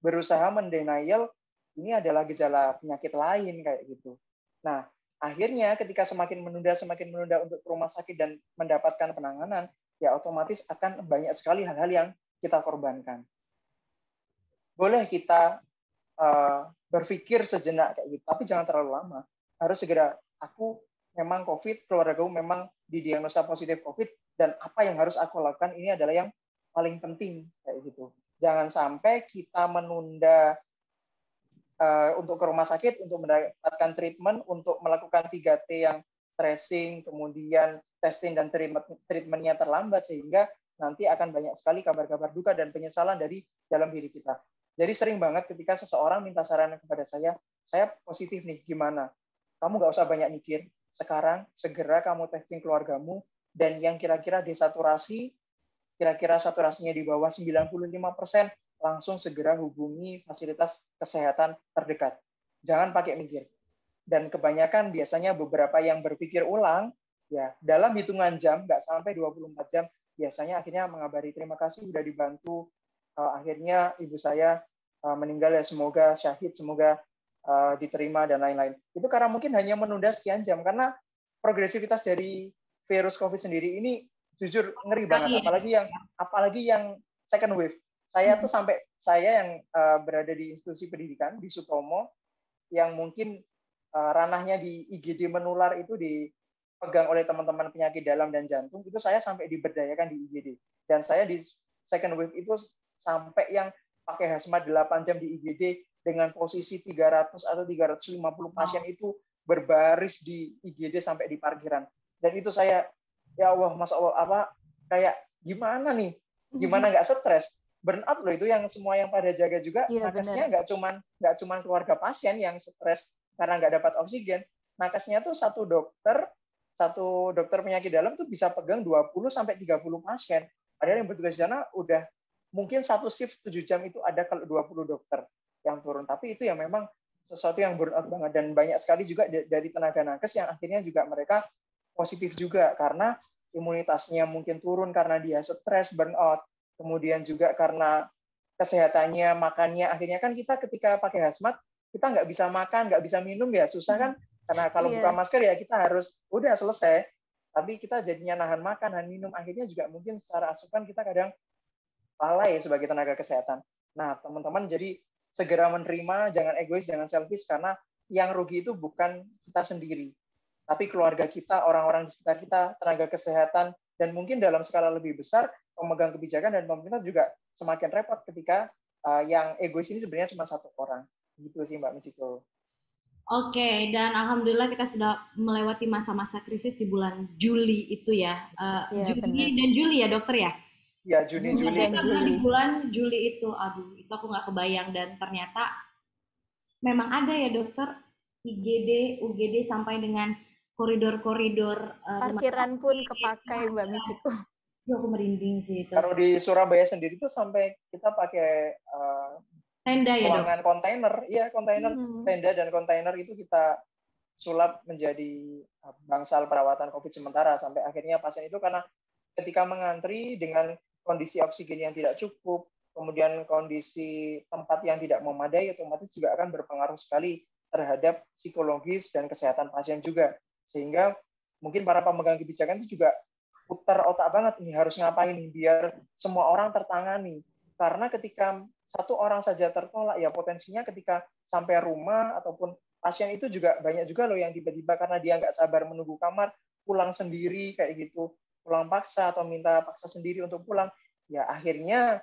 berusaha mendenial ini adalah gejala penyakit lain kayak gitu. Nah, akhirnya ketika semakin menunda semakin menunda untuk ke rumah sakit dan mendapatkan penanganan, ya otomatis akan banyak sekali hal-hal yang kita korbankan. Boleh kita uh, berpikir sejenak kayak gitu, tapi jangan terlalu lama. Harus segera aku memang COVID, keluarga keluargaku memang didiagnosa positif COVID, dan apa yang harus aku lakukan ini adalah yang paling penting kayak gitu. Jangan sampai kita menunda Eh, untuk ke rumah sakit untuk mendapatkan treatment, untuk melakukan 3T yang tracing, kemudian testing dan treatment, treatmentnya terlambat sehingga nanti akan banyak sekali kabar-kabar duka dan penyesalan dari dalam diri kita. Jadi sering banget ketika seseorang minta saran kepada saya, saya positif nih, gimana? Kamu nggak usah banyak mikir, sekarang segera kamu testing keluargamu, dan yang kira-kira desaturasi, kira-kira saturasinya di bawah 95%, langsung segera hubungi fasilitas kesehatan terdekat. Jangan pakai mikir. Dan kebanyakan biasanya beberapa yang berpikir ulang, ya dalam hitungan jam, nggak sampai 24 jam, biasanya akhirnya mengabari terima kasih sudah dibantu. Eh, akhirnya ibu saya eh, meninggal ya semoga syahid, semoga eh, diterima dan lain-lain. Itu karena mungkin hanya menunda sekian jam karena progresivitas dari virus COVID sendiri ini jujur ngeri banget apalagi yang apalagi yang second wave saya tuh sampai saya yang uh, berada di institusi pendidikan di Sutomo yang mungkin uh, ranahnya di IGD menular itu dipegang oleh teman-teman penyakit dalam dan jantung itu saya sampai diberdayakan di IGD dan saya di second wave itu sampai yang pakai hazmat 8 jam di IGD dengan posisi 300 atau 350 pasien itu berbaris di IGD sampai di parkiran. Dan itu saya, ya Allah, Mas Allah, apa kayak gimana nih? Gimana mhm. nggak stres? burnout loh itu yang semua yang pada jaga juga iya, nakesnya nggak cuman nggak cuman keluarga pasien yang stres karena nggak dapat oksigen nakesnya tuh satu dokter satu dokter penyakit dalam tuh bisa pegang 20 sampai 30 pasien padahal yang bertugas di sana udah mungkin satu shift 7 jam itu ada kalau 20 dokter yang turun tapi itu yang memang sesuatu yang burnout banget dan banyak sekali juga dari tenaga nakes yang akhirnya juga mereka positif juga karena imunitasnya mungkin turun karena dia stres burnout kemudian juga karena kesehatannya, makannya, akhirnya kan kita ketika pakai hazmat, kita nggak bisa makan, nggak bisa minum ya, susah kan? Karena kalau yeah. buka masker ya kita harus, udah selesai, tapi kita jadinya nahan makan, nahan minum, akhirnya juga mungkin secara asupan kita kadang lalai sebagai tenaga kesehatan. Nah, teman-teman jadi segera menerima, jangan egois, jangan selfish, karena yang rugi itu bukan kita sendiri, tapi keluarga kita, orang-orang di sekitar kita, tenaga kesehatan, dan mungkin dalam skala lebih besar pemegang kebijakan dan pemerintah juga semakin repot ketika uh, yang egois ini sebenarnya cuma satu orang. Gitu sih Mbak Michiko. Oke, dan alhamdulillah kita sudah melewati masa-masa krisis di bulan Juli itu ya. Uh, ya Juni bener. dan Juli ya dokter ya? Ya Juni, Juni, Juli. Dan Juli. Di bulan Juli itu, aduh itu aku nggak kebayang dan ternyata memang ada ya dokter IGD, UGD sampai dengan koridor-koridor. Uh, Parkiran pun kepakai Mbak Michiko. Ya, aku merinding sih itu. Kalau di Surabaya sendiri tuh sampai kita pakai uh, tenda ya ruangan kontainer, iya kontainer, hmm. tenda dan kontainer itu kita sulap menjadi eh, bangsal perawatan COVID sementara sampai akhirnya pasien itu karena ketika mengantri dengan kondisi oksigen yang tidak cukup, kemudian kondisi tempat yang tidak memadai otomatis juga akan berpengaruh sekali terhadap psikologis dan kesehatan pasien juga. Sehingga mungkin para pemegang kebijakan itu juga putar otak banget ini harus ngapain nih biar semua orang tertangani. Karena ketika satu orang saja tertolak ya potensinya ketika sampai rumah ataupun pasien itu juga banyak juga loh yang tiba-tiba karena dia nggak sabar menunggu kamar pulang sendiri kayak gitu pulang paksa atau minta paksa sendiri untuk pulang ya akhirnya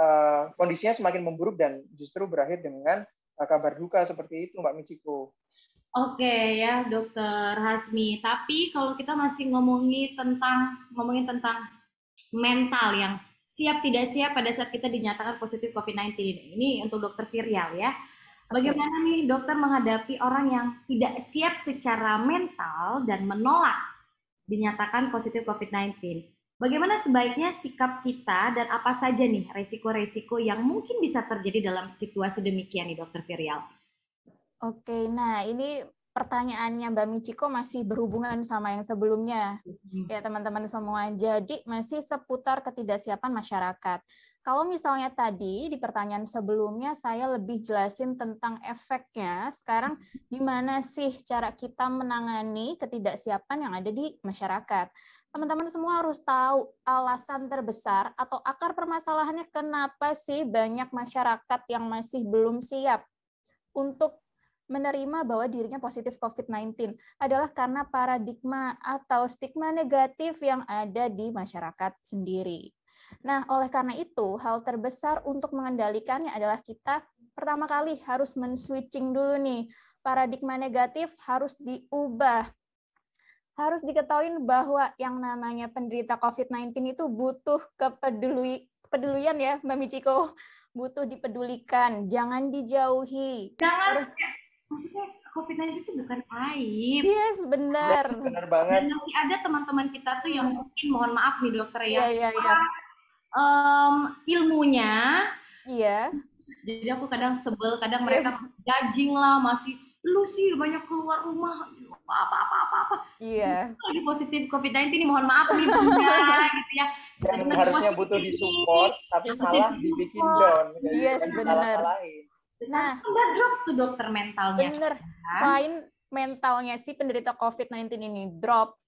uh, kondisinya semakin memburuk dan justru berakhir dengan eh, kabar duka seperti itu Mbak Michiko. Oke ya dokter Hasmi, tapi kalau kita masih ngomongin tentang ngomongin tentang mental yang siap tidak siap pada saat kita dinyatakan positif COVID-19 ini untuk dokter Virial ya. Bagaimana okay. nih dokter menghadapi orang yang tidak siap secara mental dan menolak dinyatakan positif COVID-19? Bagaimana sebaiknya sikap kita dan apa saja nih resiko-resiko yang mungkin bisa terjadi dalam situasi demikian nih dokter Virial? Oke, nah ini pertanyaannya Mbak Michiko masih berhubungan sama yang sebelumnya. Ya, teman-teman semua. Jadi masih seputar ketidaksiapan masyarakat. Kalau misalnya tadi di pertanyaan sebelumnya saya lebih jelasin tentang efeknya, sekarang gimana sih cara kita menangani ketidaksiapan yang ada di masyarakat? Teman-teman semua harus tahu alasan terbesar atau akar permasalahannya kenapa sih banyak masyarakat yang masih belum siap untuk menerima bahwa dirinya positif COVID-19 adalah karena paradigma atau stigma negatif yang ada di masyarakat sendiri. Nah, oleh karena itu, hal terbesar untuk mengendalikannya adalah kita pertama kali harus men-switching dulu nih. Paradigma negatif harus diubah harus diketahui bahwa yang namanya penderita COVID-19 itu butuh kepedului kepedulian ya Mbak Michiko, butuh dipedulikan, jangan dijauhi. Jangan maksudnya COVID-19 itu bukan aib. Yes, iya, benar. Benar banget. Dan masih ada teman-teman kita tuh yang mungkin mohon maaf nih dokter ya. Iya, iya, iya. Um, ilmunya. Iya. Jadi aku kadang sebel, kadang yes. Iya. mereka judging lah masih lu sih banyak keluar rumah apa apa apa apa iya yeah. lagi positif covid 19 ini mohon maaf nih ya, <laughs> gitu ya dan harusnya butuh disupport tapi malah dibikin down yes benar Nah, udah drop tuh dokter mentalnya. Bener. Kan? Selain mentalnya sih penderita COVID-19 ini drop,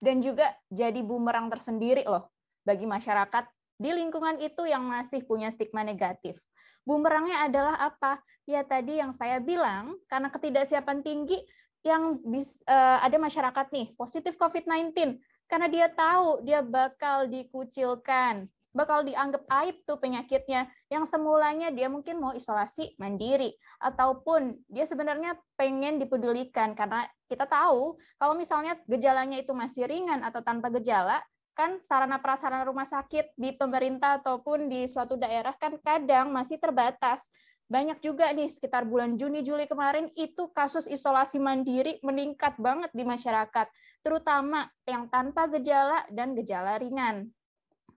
dan juga jadi bumerang tersendiri loh bagi masyarakat di lingkungan itu yang masih punya stigma negatif. Bumerangnya adalah apa? Ya tadi yang saya bilang, karena ketidaksiapan tinggi yang bis, uh, ada masyarakat nih positif COVID-19 karena dia tahu dia bakal dikucilkan, bakal dianggap aib tuh penyakitnya yang semulanya dia mungkin mau isolasi mandiri ataupun dia sebenarnya pengen dipedulikan karena kita tahu kalau misalnya gejalanya itu masih ringan atau tanpa gejala kan sarana prasarana rumah sakit di pemerintah ataupun di suatu daerah kan kadang masih terbatas banyak juga nih sekitar bulan Juni Juli kemarin itu kasus isolasi mandiri meningkat banget di masyarakat, terutama yang tanpa gejala dan gejala ringan.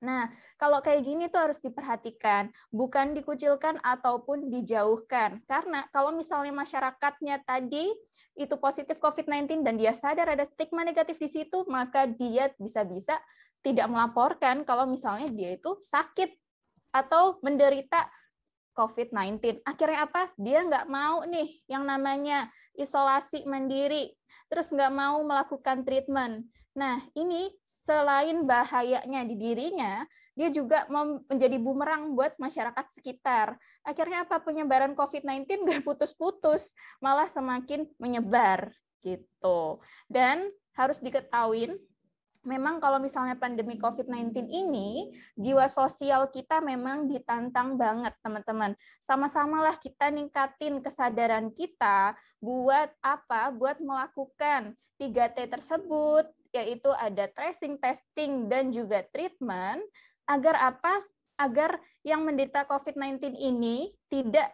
Nah, kalau kayak gini tuh harus diperhatikan, bukan dikucilkan ataupun dijauhkan. Karena kalau misalnya masyarakatnya tadi itu positif COVID-19 dan dia sadar ada stigma negatif di situ, maka dia bisa-bisa tidak melaporkan kalau misalnya dia itu sakit atau menderita COVID-19. Akhirnya apa? Dia nggak mau nih yang namanya isolasi mandiri, terus nggak mau melakukan treatment. Nah, ini selain bahayanya di dirinya, dia juga menjadi bumerang buat masyarakat sekitar. Akhirnya apa? Penyebaran COVID-19 nggak putus-putus, malah semakin menyebar gitu. Dan harus diketahui memang kalau misalnya pandemi COVID-19 ini, jiwa sosial kita memang ditantang banget, teman-teman. Sama-samalah kita ningkatin kesadaran kita buat apa? Buat melakukan 3T tersebut, yaitu ada tracing, testing, dan juga treatment, agar apa? Agar yang menderita COVID-19 ini tidak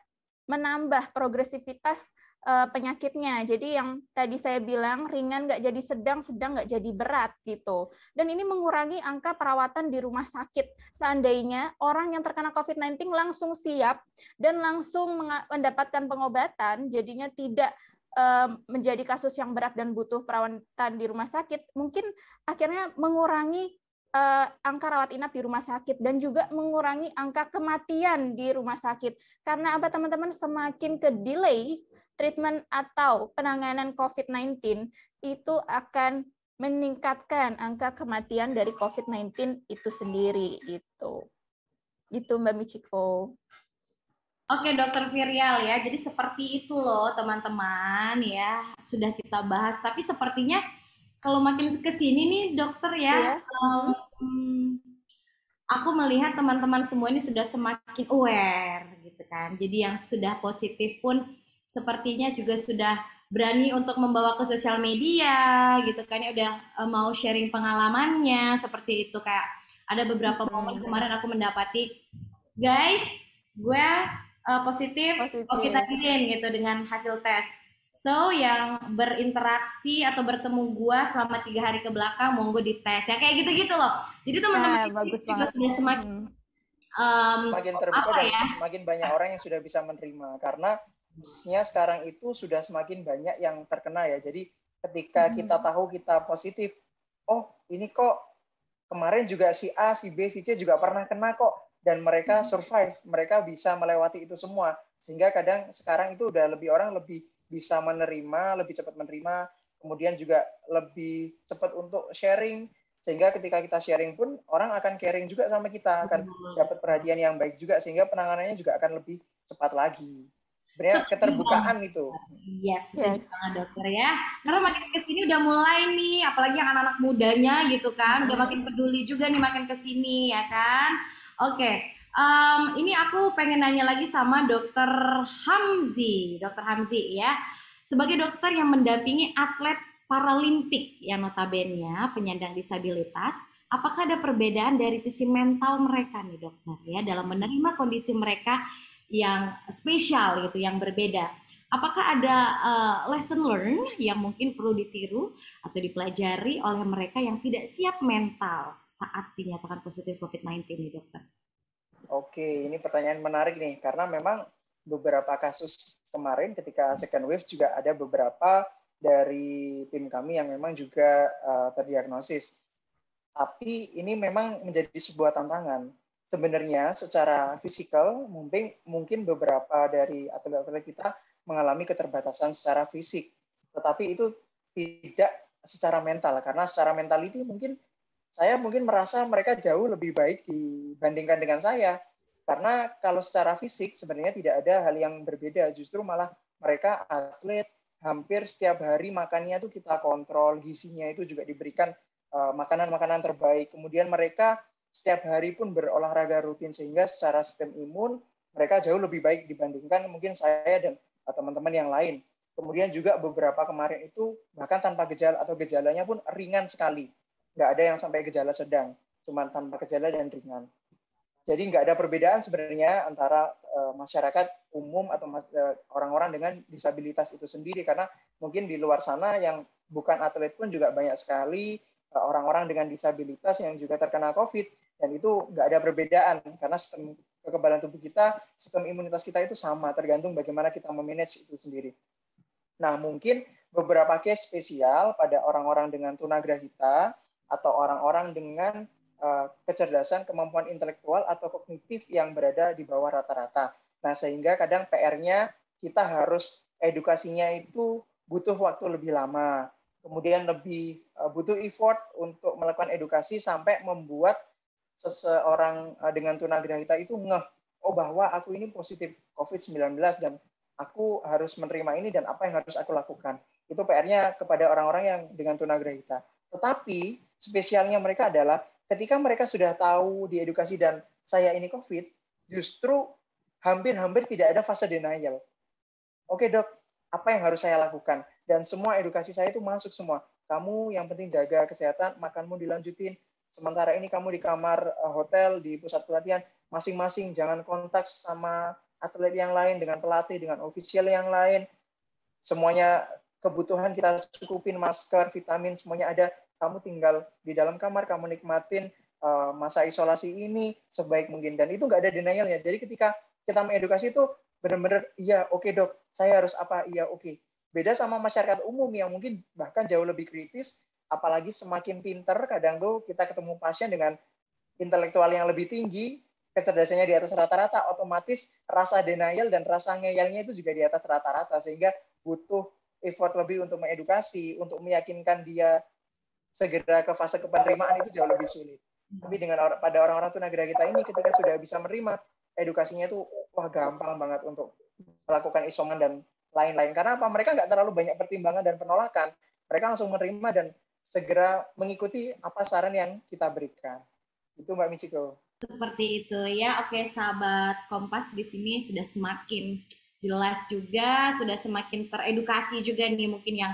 menambah progresivitas uh, penyakitnya. Jadi yang tadi saya bilang ringan nggak jadi sedang, sedang nggak jadi berat gitu. Dan ini mengurangi angka perawatan di rumah sakit. Seandainya orang yang terkena COVID-19 langsung siap dan langsung mendapatkan pengobatan, jadinya tidak eh, menjadi kasus yang berat dan butuh perawatan di rumah sakit, mungkin akhirnya mengurangi eh, angka rawat inap di rumah sakit dan juga mengurangi angka kematian di rumah sakit. Karena apa teman-teman semakin ke delay treatment atau penanganan COVID-19 itu akan meningkatkan angka kematian dari COVID-19 itu sendiri itu, itu Mbak Michiko. Oke, Dokter Virial ya. Jadi seperti itu loh teman-teman ya. Sudah kita bahas tapi sepertinya kalau makin ke sini nih dokter ya. Yeah. Iya. Um, aku melihat teman-teman semua ini sudah semakin aware gitu kan. Jadi yang sudah positif pun sepertinya juga sudah berani untuk membawa ke sosial media gitu kan ya udah e, mau sharing pengalamannya seperti itu kayak ada beberapa momen kemarin aku mendapati guys gue uh, positif, positif. oke kita gitu dengan hasil tes so yang berinteraksi atau bertemu gue selama tiga hari ke belakang monggo dites ya kayak gitu gitu loh jadi ah, teman-teman eh, bagus juga sudah semakin hmm um, makin terbuka apa dan ya? makin banyak orang yang sudah bisa menerima karena khususnya sekarang itu sudah semakin banyak yang terkena ya. Jadi ketika hmm. kita tahu kita positif, oh ini kok kemarin juga si A, si B, si C juga pernah kena kok dan mereka hmm. survive, mereka bisa melewati itu semua. Sehingga kadang sekarang itu udah lebih orang lebih bisa menerima, lebih cepat menerima, kemudian juga lebih cepat untuk sharing sehingga ketika kita sharing pun orang akan caring juga sama kita, akan hmm. dapat perhatian yang baik juga sehingga penanganannya juga akan lebih cepat lagi sebenarnya keterbukaan itu. Iya, yes, yes. sama dokter ya. Karena makin kesini udah mulai nih, apalagi yang anak-anak mudanya gitu kan, udah hmm. makin peduli juga nih makin kesini ya kan. Oke, okay. um, ini aku pengen nanya lagi sama dokter Hamzi, dokter Hamzi ya. Sebagai dokter yang mendampingi atlet Paralimpik yang notabene ya, penyandang disabilitas, apakah ada perbedaan dari sisi mental mereka nih dokter ya dalam menerima kondisi mereka yang spesial gitu, yang berbeda. Apakah ada uh, lesson learn yang mungkin perlu ditiru atau dipelajari oleh mereka yang tidak siap mental saat dinyatakan positif COVID-19 nih dokter? Oke, ini pertanyaan menarik nih karena memang beberapa kasus kemarin ketika second wave juga ada beberapa dari tim kami yang memang juga uh, terdiagnosis. Tapi ini memang menjadi sebuah tantangan sebenarnya secara fisikal mungkin mungkin beberapa dari atlet-atlet kita mengalami keterbatasan secara fisik, tetapi itu tidak secara mental karena secara mental itu mungkin saya mungkin merasa mereka jauh lebih baik dibandingkan dengan saya karena kalau secara fisik sebenarnya tidak ada hal yang berbeda justru malah mereka atlet hampir setiap hari makannya itu kita kontrol, gisinya itu juga diberikan eh, makanan-makanan terbaik. Kemudian mereka setiap hari pun berolahraga rutin sehingga secara sistem imun mereka jauh lebih baik dibandingkan mungkin saya dan eh, teman-teman yang lain. Kemudian juga beberapa kemarin itu bahkan tanpa gejala atau gejalanya pun ringan sekali. Nggak ada yang sampai gejala sedang, cuma tanpa gejala dan ringan. Jadi nggak ada perbedaan sebenarnya antara eh, masyarakat umum atau eh, orang-orang dengan disabilitas itu sendiri karena mungkin di luar sana yang bukan atlet pun juga banyak sekali Eh, orang-orang dengan disabilitas yang juga terkena COVID dan itu nggak ada perbedaan karena sistem kekebalan tubuh kita, sistem imunitas kita itu sama tergantung bagaimana kita memanage itu sendiri. Nah mungkin beberapa case spesial pada orang-orang dengan tunagrahita atau orang-orang dengan eh, kecerdasan, kemampuan intelektual atau kognitif yang berada di bawah rata-rata. Nah sehingga kadang PR-nya kita harus edukasinya itu butuh waktu lebih lama kemudian lebih eh, butuh effort untuk melakukan edukasi sampai membuat seseorang eh, dengan tunagrahita itu ngeh oh bahwa aku ini positif COVID-19 dan aku harus menerima ini dan apa yang harus aku lakukan. Itu PR-nya kepada orang-orang yang dengan tunagrahita. Tetapi spesialnya mereka adalah ketika mereka sudah tahu di edukasi dan saya ini COVID, justru hampir-hampir tidak ada fase denial. Oke dok, apa yang harus saya lakukan? dan semua edukasi saya itu masuk semua. Kamu yang penting jaga kesehatan, makanmu dilanjutin. Sementara ini kamu di kamar eh, hotel, di pusat pelatihan, masing-masing jangan kontak sama atlet yang lain, dengan pelatih, dengan ofisial yang lain. Semuanya kebutuhan kita cukupin, masker, vitamin, semuanya ada. Kamu tinggal di dalam kamar, kamu nikmatin eh, masa isolasi ini sebaik mungkin. Dan itu nggak ada denialnya. Jadi ketika kita mengedukasi itu benar-benar, iya oke okay, dok, saya harus apa? Iya oke. Okay Beda sama masyarakat umum yang mungkin bahkan jauh lebih kritis, apalagi semakin pinter, kadang tuh kita ketemu pasien dengan intelektual yang lebih tinggi, kecerdasannya di atas rata-rata, otomatis rasa denial dan rasa ngeyelnya itu juga di atas rata-rata, sehingga butuh effort lebih untuk mengedukasi, untuk meyakinkan dia segera ke fase kepenerimaan itu jauh lebih sulit. Hmm. Tapi dengan or pada orang-orang tunagra kita ini, ketika sudah bisa menerima, edukasinya itu wah gampang banget untuk melakukan isoman dan lain-lain. Karena apa? Mereka nggak terlalu banyak pertimbangan dan penolakan. Mereka langsung menerima dan segera mengikuti apa saran yang kita berikan. Itu Mbak Michiko. Seperti itu ya. Oke, sahabat Kompas di sini sudah semakin jelas juga, sudah semakin teredukasi juga nih mungkin yang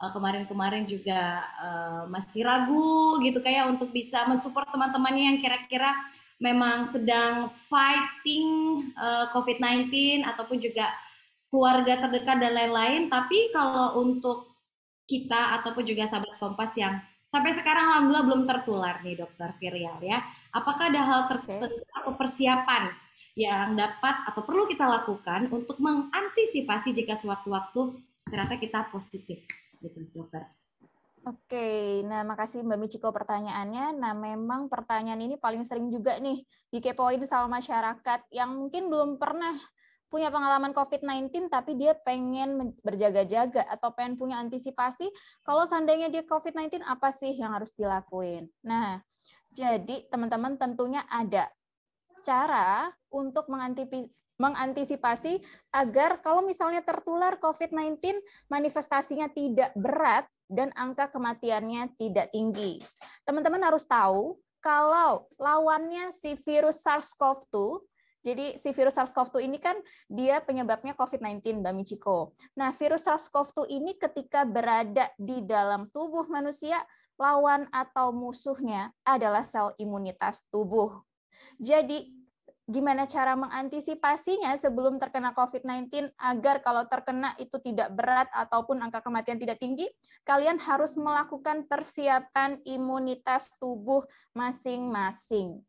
eh, kemarin-kemarin juga uh, masih ragu gitu kayak untuk bisa mensupport teman-temannya yang kira-kira memang sedang fighting uh, eh, COVID-19 ataupun juga keluarga terdekat dan lain-lain. Tapi kalau untuk kita ataupun juga sahabat Kompas yang sampai sekarang alhamdulillah belum tertular nih dokter Virial ya. Apakah ada hal tertentu okay. atau persiapan yang dapat atau perlu kita lakukan untuk mengantisipasi jika suatu waktu ternyata kita positif gitu dokter? Oke, nah makasih Mbak Michiko pertanyaannya. Nah memang pertanyaan ini paling sering juga nih dikepoin sama masyarakat yang mungkin belum pernah punya pengalaman COVID-19 tapi dia pengen berjaga-jaga atau pengen punya antisipasi kalau seandainya dia COVID-19 apa sih yang harus dilakuin. Nah, jadi teman-teman tentunya ada cara untuk mengantisipasi agar kalau misalnya tertular COVID-19 manifestasinya tidak berat dan angka kematiannya tidak tinggi. Teman-teman harus tahu kalau lawannya si virus SARS-CoV-2 jadi si virus SARS-CoV-2 ini kan dia penyebabnya COVID-19, Mbak Michiko. Nah, virus SARS-CoV-2 ini ketika berada di dalam tubuh manusia, lawan atau musuhnya adalah sel imunitas tubuh. Jadi, gimana cara mengantisipasinya sebelum terkena COVID-19 agar kalau terkena itu tidak berat ataupun angka kematian tidak tinggi, kalian harus melakukan persiapan imunitas tubuh masing-masing.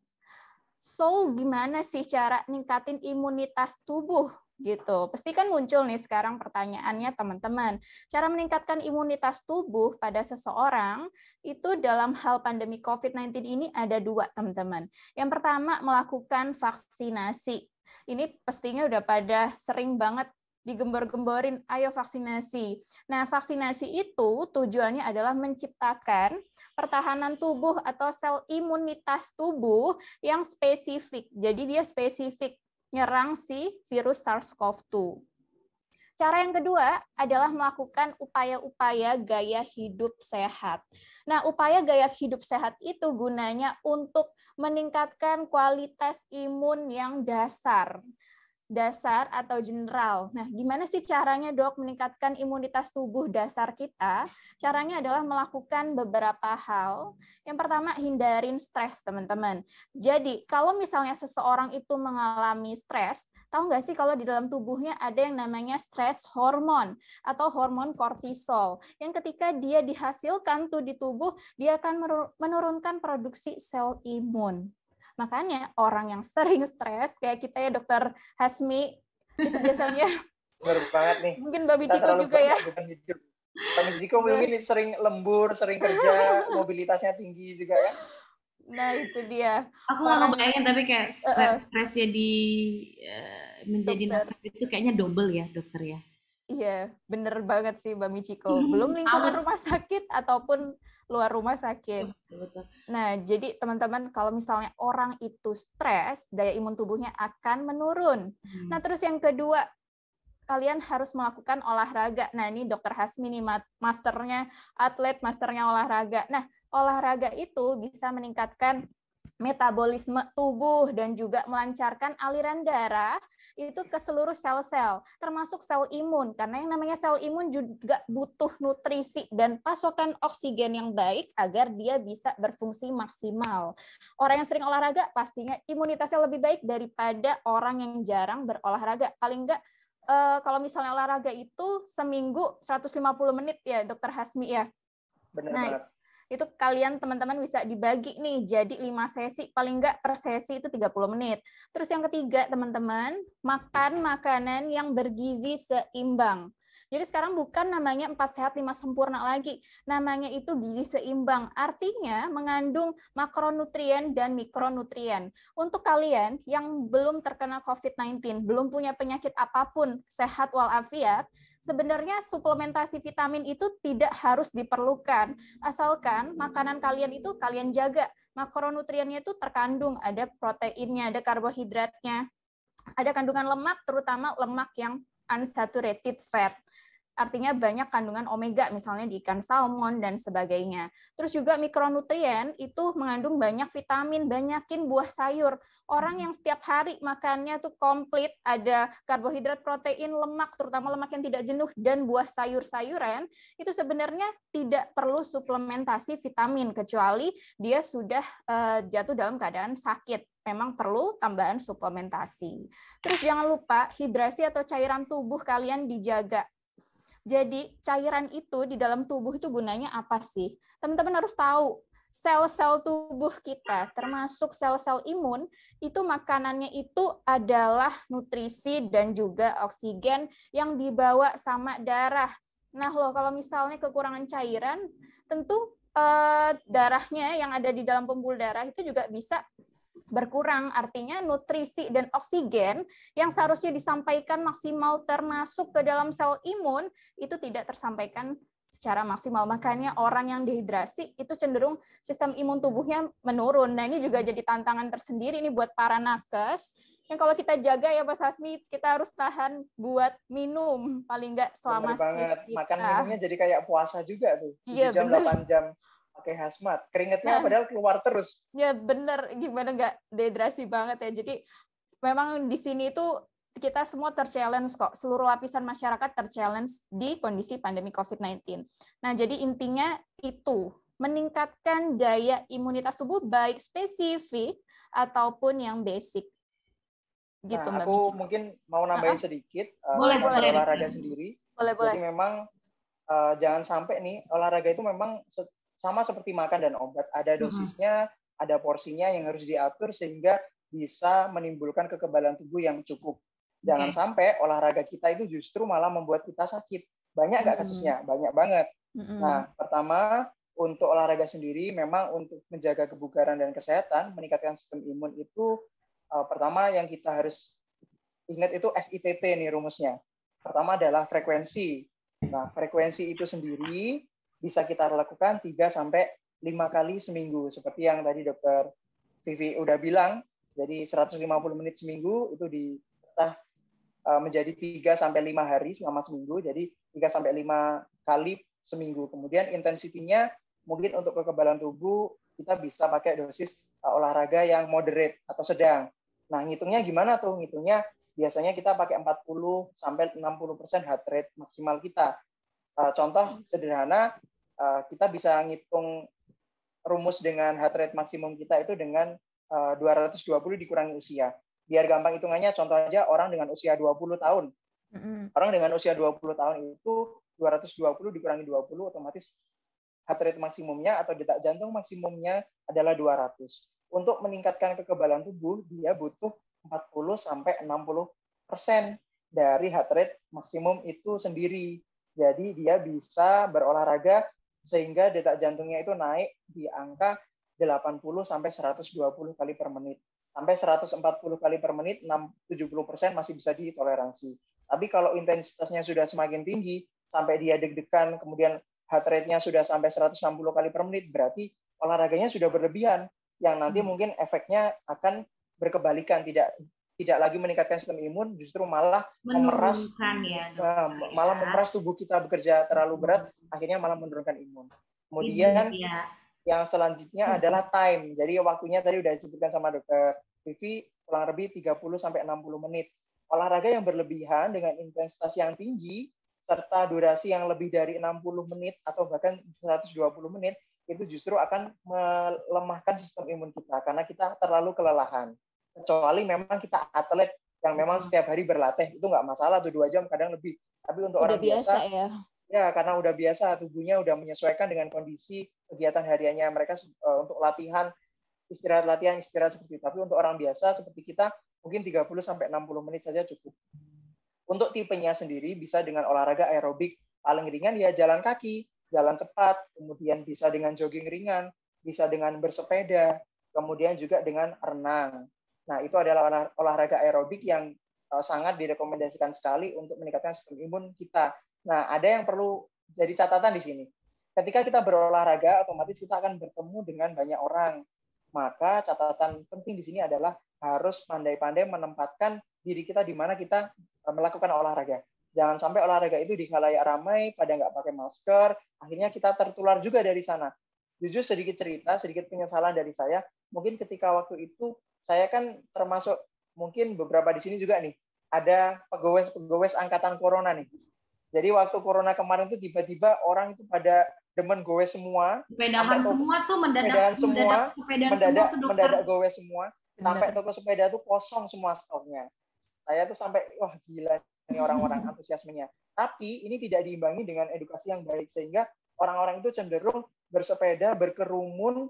So, gimana sih cara ningkatin imunitas tubuh gitu. Pasti kan muncul nih sekarang pertanyaannya teman-teman. Cara meningkatkan imunitas tubuh pada seseorang itu dalam hal pandemi COVID-19 ini ada dua teman-teman. Yang pertama melakukan vaksinasi. Ini pastinya udah pada sering banget digembar-gembarin ayo vaksinasi. Nah, vaksinasi itu tujuannya adalah menciptakan pertahanan tubuh atau sel imunitas tubuh yang spesifik. Jadi dia spesifik nyerang si virus SARS-CoV-2. Cara yang kedua adalah melakukan upaya-upaya gaya hidup sehat. Nah, upaya gaya hidup sehat itu gunanya untuk meningkatkan kualitas imun yang dasar dasar atau general. Nah, gimana sih caranya dok meningkatkan imunitas tubuh dasar kita? Caranya adalah melakukan beberapa hal. Yang pertama, hindarin stres, teman-teman. Jadi, kalau misalnya seseorang itu mengalami stres, tahu nggak sih kalau di dalam tubuhnya ada yang namanya stres hormon atau hormon kortisol. Yang ketika dia dihasilkan tuh di tubuh, dia akan menurunkan produksi sel imun. Makanya orang yang sering stres kayak kita ya Dokter Hasmi itu biasanya <laughs> Benar banget nih. Mungkin Babi Ciko juga ya. Babi Ciko mungkin sering lembur, sering kerja, <laughs> mobilitasnya tinggi juga ya. Nah itu dia. Aku nggak ngebayangin tapi kayak stresnya di uh, menjadi dokter. nafas itu kayaknya double ya dokter ya. Iya, bener banget sih Mbak Michiko. Hmm, Belum lingkungan rumah sakit ataupun luar rumah sakit. Nah, jadi teman-teman kalau misalnya orang itu stres, daya imun tubuhnya akan menurun. Hmm. Nah, terus yang kedua, kalian harus melakukan olahraga. Nah, ini Dokter Hasmi nih masternya atlet, masternya olahraga. Nah, olahraga itu bisa meningkatkan metabolisme tubuh dan juga melancarkan aliran darah itu ke seluruh sel-sel, termasuk sel imun. Karena yang namanya sel imun juga butuh nutrisi dan pasokan oksigen yang baik agar dia bisa berfungsi maksimal. Orang yang sering olahraga pastinya imunitasnya lebih baik daripada orang yang jarang berolahraga. Paling enggak uh, eh, kalau misalnya olahraga itu seminggu 150 menit ya, Dokter Hasmi ya. Benar nah, banget itu kalian teman-teman bisa dibagi nih jadi lima sesi paling enggak per sesi itu 30 menit. Terus yang ketiga teman-teman makan makanan yang bergizi seimbang. Jadi sekarang bukan namanya empat sehat lima sempurna lagi. Namanya itu gizi seimbang. Artinya mengandung makronutrien dan mikronutrien. Untuk kalian yang belum terkena COVID-19, belum punya penyakit apapun, sehat walafiat, sebenarnya suplementasi vitamin itu tidak harus diperlukan. Asalkan makanan kalian itu kalian jaga. Makronutriennya itu terkandung, ada proteinnya, ada karbohidratnya, ada kandungan lemak, terutama lemak yang unsaturated fat artinya banyak kandungan omega misalnya di ikan salmon dan sebagainya. Terus juga mikronutrien itu mengandung banyak vitamin, banyakin buah sayur. Orang hmm. yang setiap hari makannya tuh komplit, ada karbohidrat, protein, lemak, terutama lemak yang tidak jenuh dan buah sayur-sayuran, itu sebenarnya tidak perlu suplementasi vitamin kecuali dia sudah uh, jatuh dalam keadaan sakit memang perlu tambahan suplementasi. Terus jangan lupa hidrasi atau cairan tubuh kalian dijaga. Jadi cairan itu di dalam tubuh itu gunanya apa sih? Teman-teman harus tahu sel-sel tubuh kita, termasuk sel-sel imun, itu makanannya itu adalah nutrisi dan juga oksigen yang dibawa sama darah. Nah loh, kalau misalnya kekurangan cairan, tentu eh, darahnya yang ada di dalam pembuluh darah itu juga bisa berkurang artinya nutrisi dan oksigen yang seharusnya disampaikan maksimal termasuk ke dalam sel imun itu tidak tersampaikan secara maksimal. Makanya orang yang dehidrasi itu cenderung sistem imun tubuhnya menurun. Nah, ini juga jadi tantangan tersendiri ini buat para nakes. Yang kalau kita jaga ya Mas Hasmi, kita harus tahan buat minum paling nggak selama sih Makan minumnya jadi kayak puasa juga tuh. Iya, jam bener. 8 jam pakai hazmat keringetnya nah, padahal keluar terus ya bener gimana nggak dehidrasi banget ya jadi memang di sini itu kita semua terchallenge kok seluruh lapisan masyarakat terchallenge di kondisi pandemi COVID-19 nah jadi intinya itu meningkatkan daya imunitas tubuh baik spesifik ataupun yang basic gitu nah, Mbak aku Mbak mungkin mau nambahin uh -huh. sedikit eh, boleh, uh, boleh, olahraga sendiri boleh, Jadi boleh. memang uh, jangan sampai nih olahraga itu memang sama seperti makan dan obat, ada dosisnya, hmm. ada porsinya yang harus diatur sehingga bisa menimbulkan kekebalan tubuh yang cukup. Jangan okay. sampai olahraga kita itu justru malah membuat kita sakit. Banyak nggak hmm. kasusnya? Banyak banget. Hmm. Nah, pertama untuk olahraga sendiri memang untuk menjaga kebugaran dan kesehatan, meningkatkan sistem imun itu uh, pertama yang kita harus ingat itu FITT nih rumusnya. Pertama adalah frekuensi. Nah, frekuensi itu sendiri bisa kita lakukan 3 sampai 5 kali seminggu seperti yang tadi dokter Vivi udah bilang. Jadi 150 menit seminggu itu dipecah e, menjadi 3 sampai 5 hari selama seminggu. Jadi 3 sampai 5 kali seminggu. Kemudian intensitinya mungkin untuk kekebalan tubuh kita bisa pakai dosis e, olahraga yang moderate atau sedang. Nah, ngitungnya gimana tuh? Ngitungnya biasanya kita pakai 40 sampai 60% heart rate maksimal kita. Eh, contoh hmm. sederhana, uh, kita bisa ngitung rumus dengan heart rate maksimum kita itu dengan eh, uh, 220 dikurangi usia. Biar gampang hitungannya, contoh aja orang dengan usia 20 tahun. Hmm. Orang dengan usia 20 tahun itu 220 dikurangi 20 otomatis heart rate maksimumnya atau detak jantung maksimumnya adalah 200. Untuk meningkatkan kekebalan tubuh, dia butuh 40 sampai 60 dari heart rate maksimum itu sendiri. Jadi dia bisa berolahraga sehingga detak jantungnya itu naik di angka 80 sampai 120 kali per menit. Sampai 140 kali per menit 70% masih bisa ditoleransi. Tapi kalau intensitasnya sudah semakin tinggi sampai dia deg-degan kemudian heart rate-nya sudah sampai 160 kali per menit berarti olahraganya sudah berlebihan yang nanti hmm. mungkin efeknya akan berkebalikan tidak tidak lagi meningkatkan sistem imun, justru malah memeras ya, ya, malah memeras tubuh kita bekerja terlalu hmm. berat, hmm. akhirnya malah menurunkan imun. Kemudian ya. yang selanjutnya hmm. adalah time. Jadi waktunya tadi sudah disebutkan sama dokter Vivi kurang lebih 30 sampai 60 menit. Olahraga yang berlebihan dengan intensitas yang tinggi serta durasi yang lebih dari 60 menit atau bahkan 120 menit itu justru akan melemahkan sistem imun kita karena kita terlalu kelelahan kecuali memang kita atlet yang memang hmm. setiap hari berlatih itu nggak masalah tuh dua jam kadang lebih tapi untuk udah orang biasa, biasa ya ya karena udah biasa tubuhnya udah menyesuaikan dengan kondisi kegiatan hariannya mereka uh, untuk latihan istirahat latihan istirahat seperti itu. tapi untuk orang biasa seperti kita mungkin 30 sampai 60 menit saja cukup untuk tipenya sendiri bisa dengan olahraga aerobik paling ringan ya jalan kaki jalan cepat kemudian bisa dengan jogging ringan bisa dengan bersepeda kemudian juga dengan renang Nah, itu adalah olahraga aerobik yang eh, sangat direkomendasikan sekali untuk meningkatkan sistem imun kita. Nah, ada yang perlu jadi catatan di sini. Ketika kita berolahraga, otomatis kita akan bertemu dengan banyak orang. Maka catatan penting di sini adalah harus pandai-pandai menempatkan diri kita di mana kita eh, melakukan olahraga. Jangan sampai olahraga itu di ramai, pada nggak pakai masker, akhirnya kita tertular juga dari sana jujur sedikit cerita, sedikit penyesalan dari saya. Mungkin ketika waktu itu saya kan termasuk mungkin beberapa di sini juga nih ada pegawai-pegawai angkatan corona nih. Jadi waktu corona kemarin itu tiba-tiba orang itu pada demen gowe semua. Sepedahan semua tuh mendadak mendadak semua, mendadak mendadak, semua tuh mendadak gowe semua. Sampai toko sepeda tuh kosong semua stoknya. Saya tuh sampai wah gila ini orang-orang <laughs> antusiasmenya. Tapi ini tidak diimbangi dengan edukasi yang baik sehingga orang-orang itu cenderung bersepeda berkerumun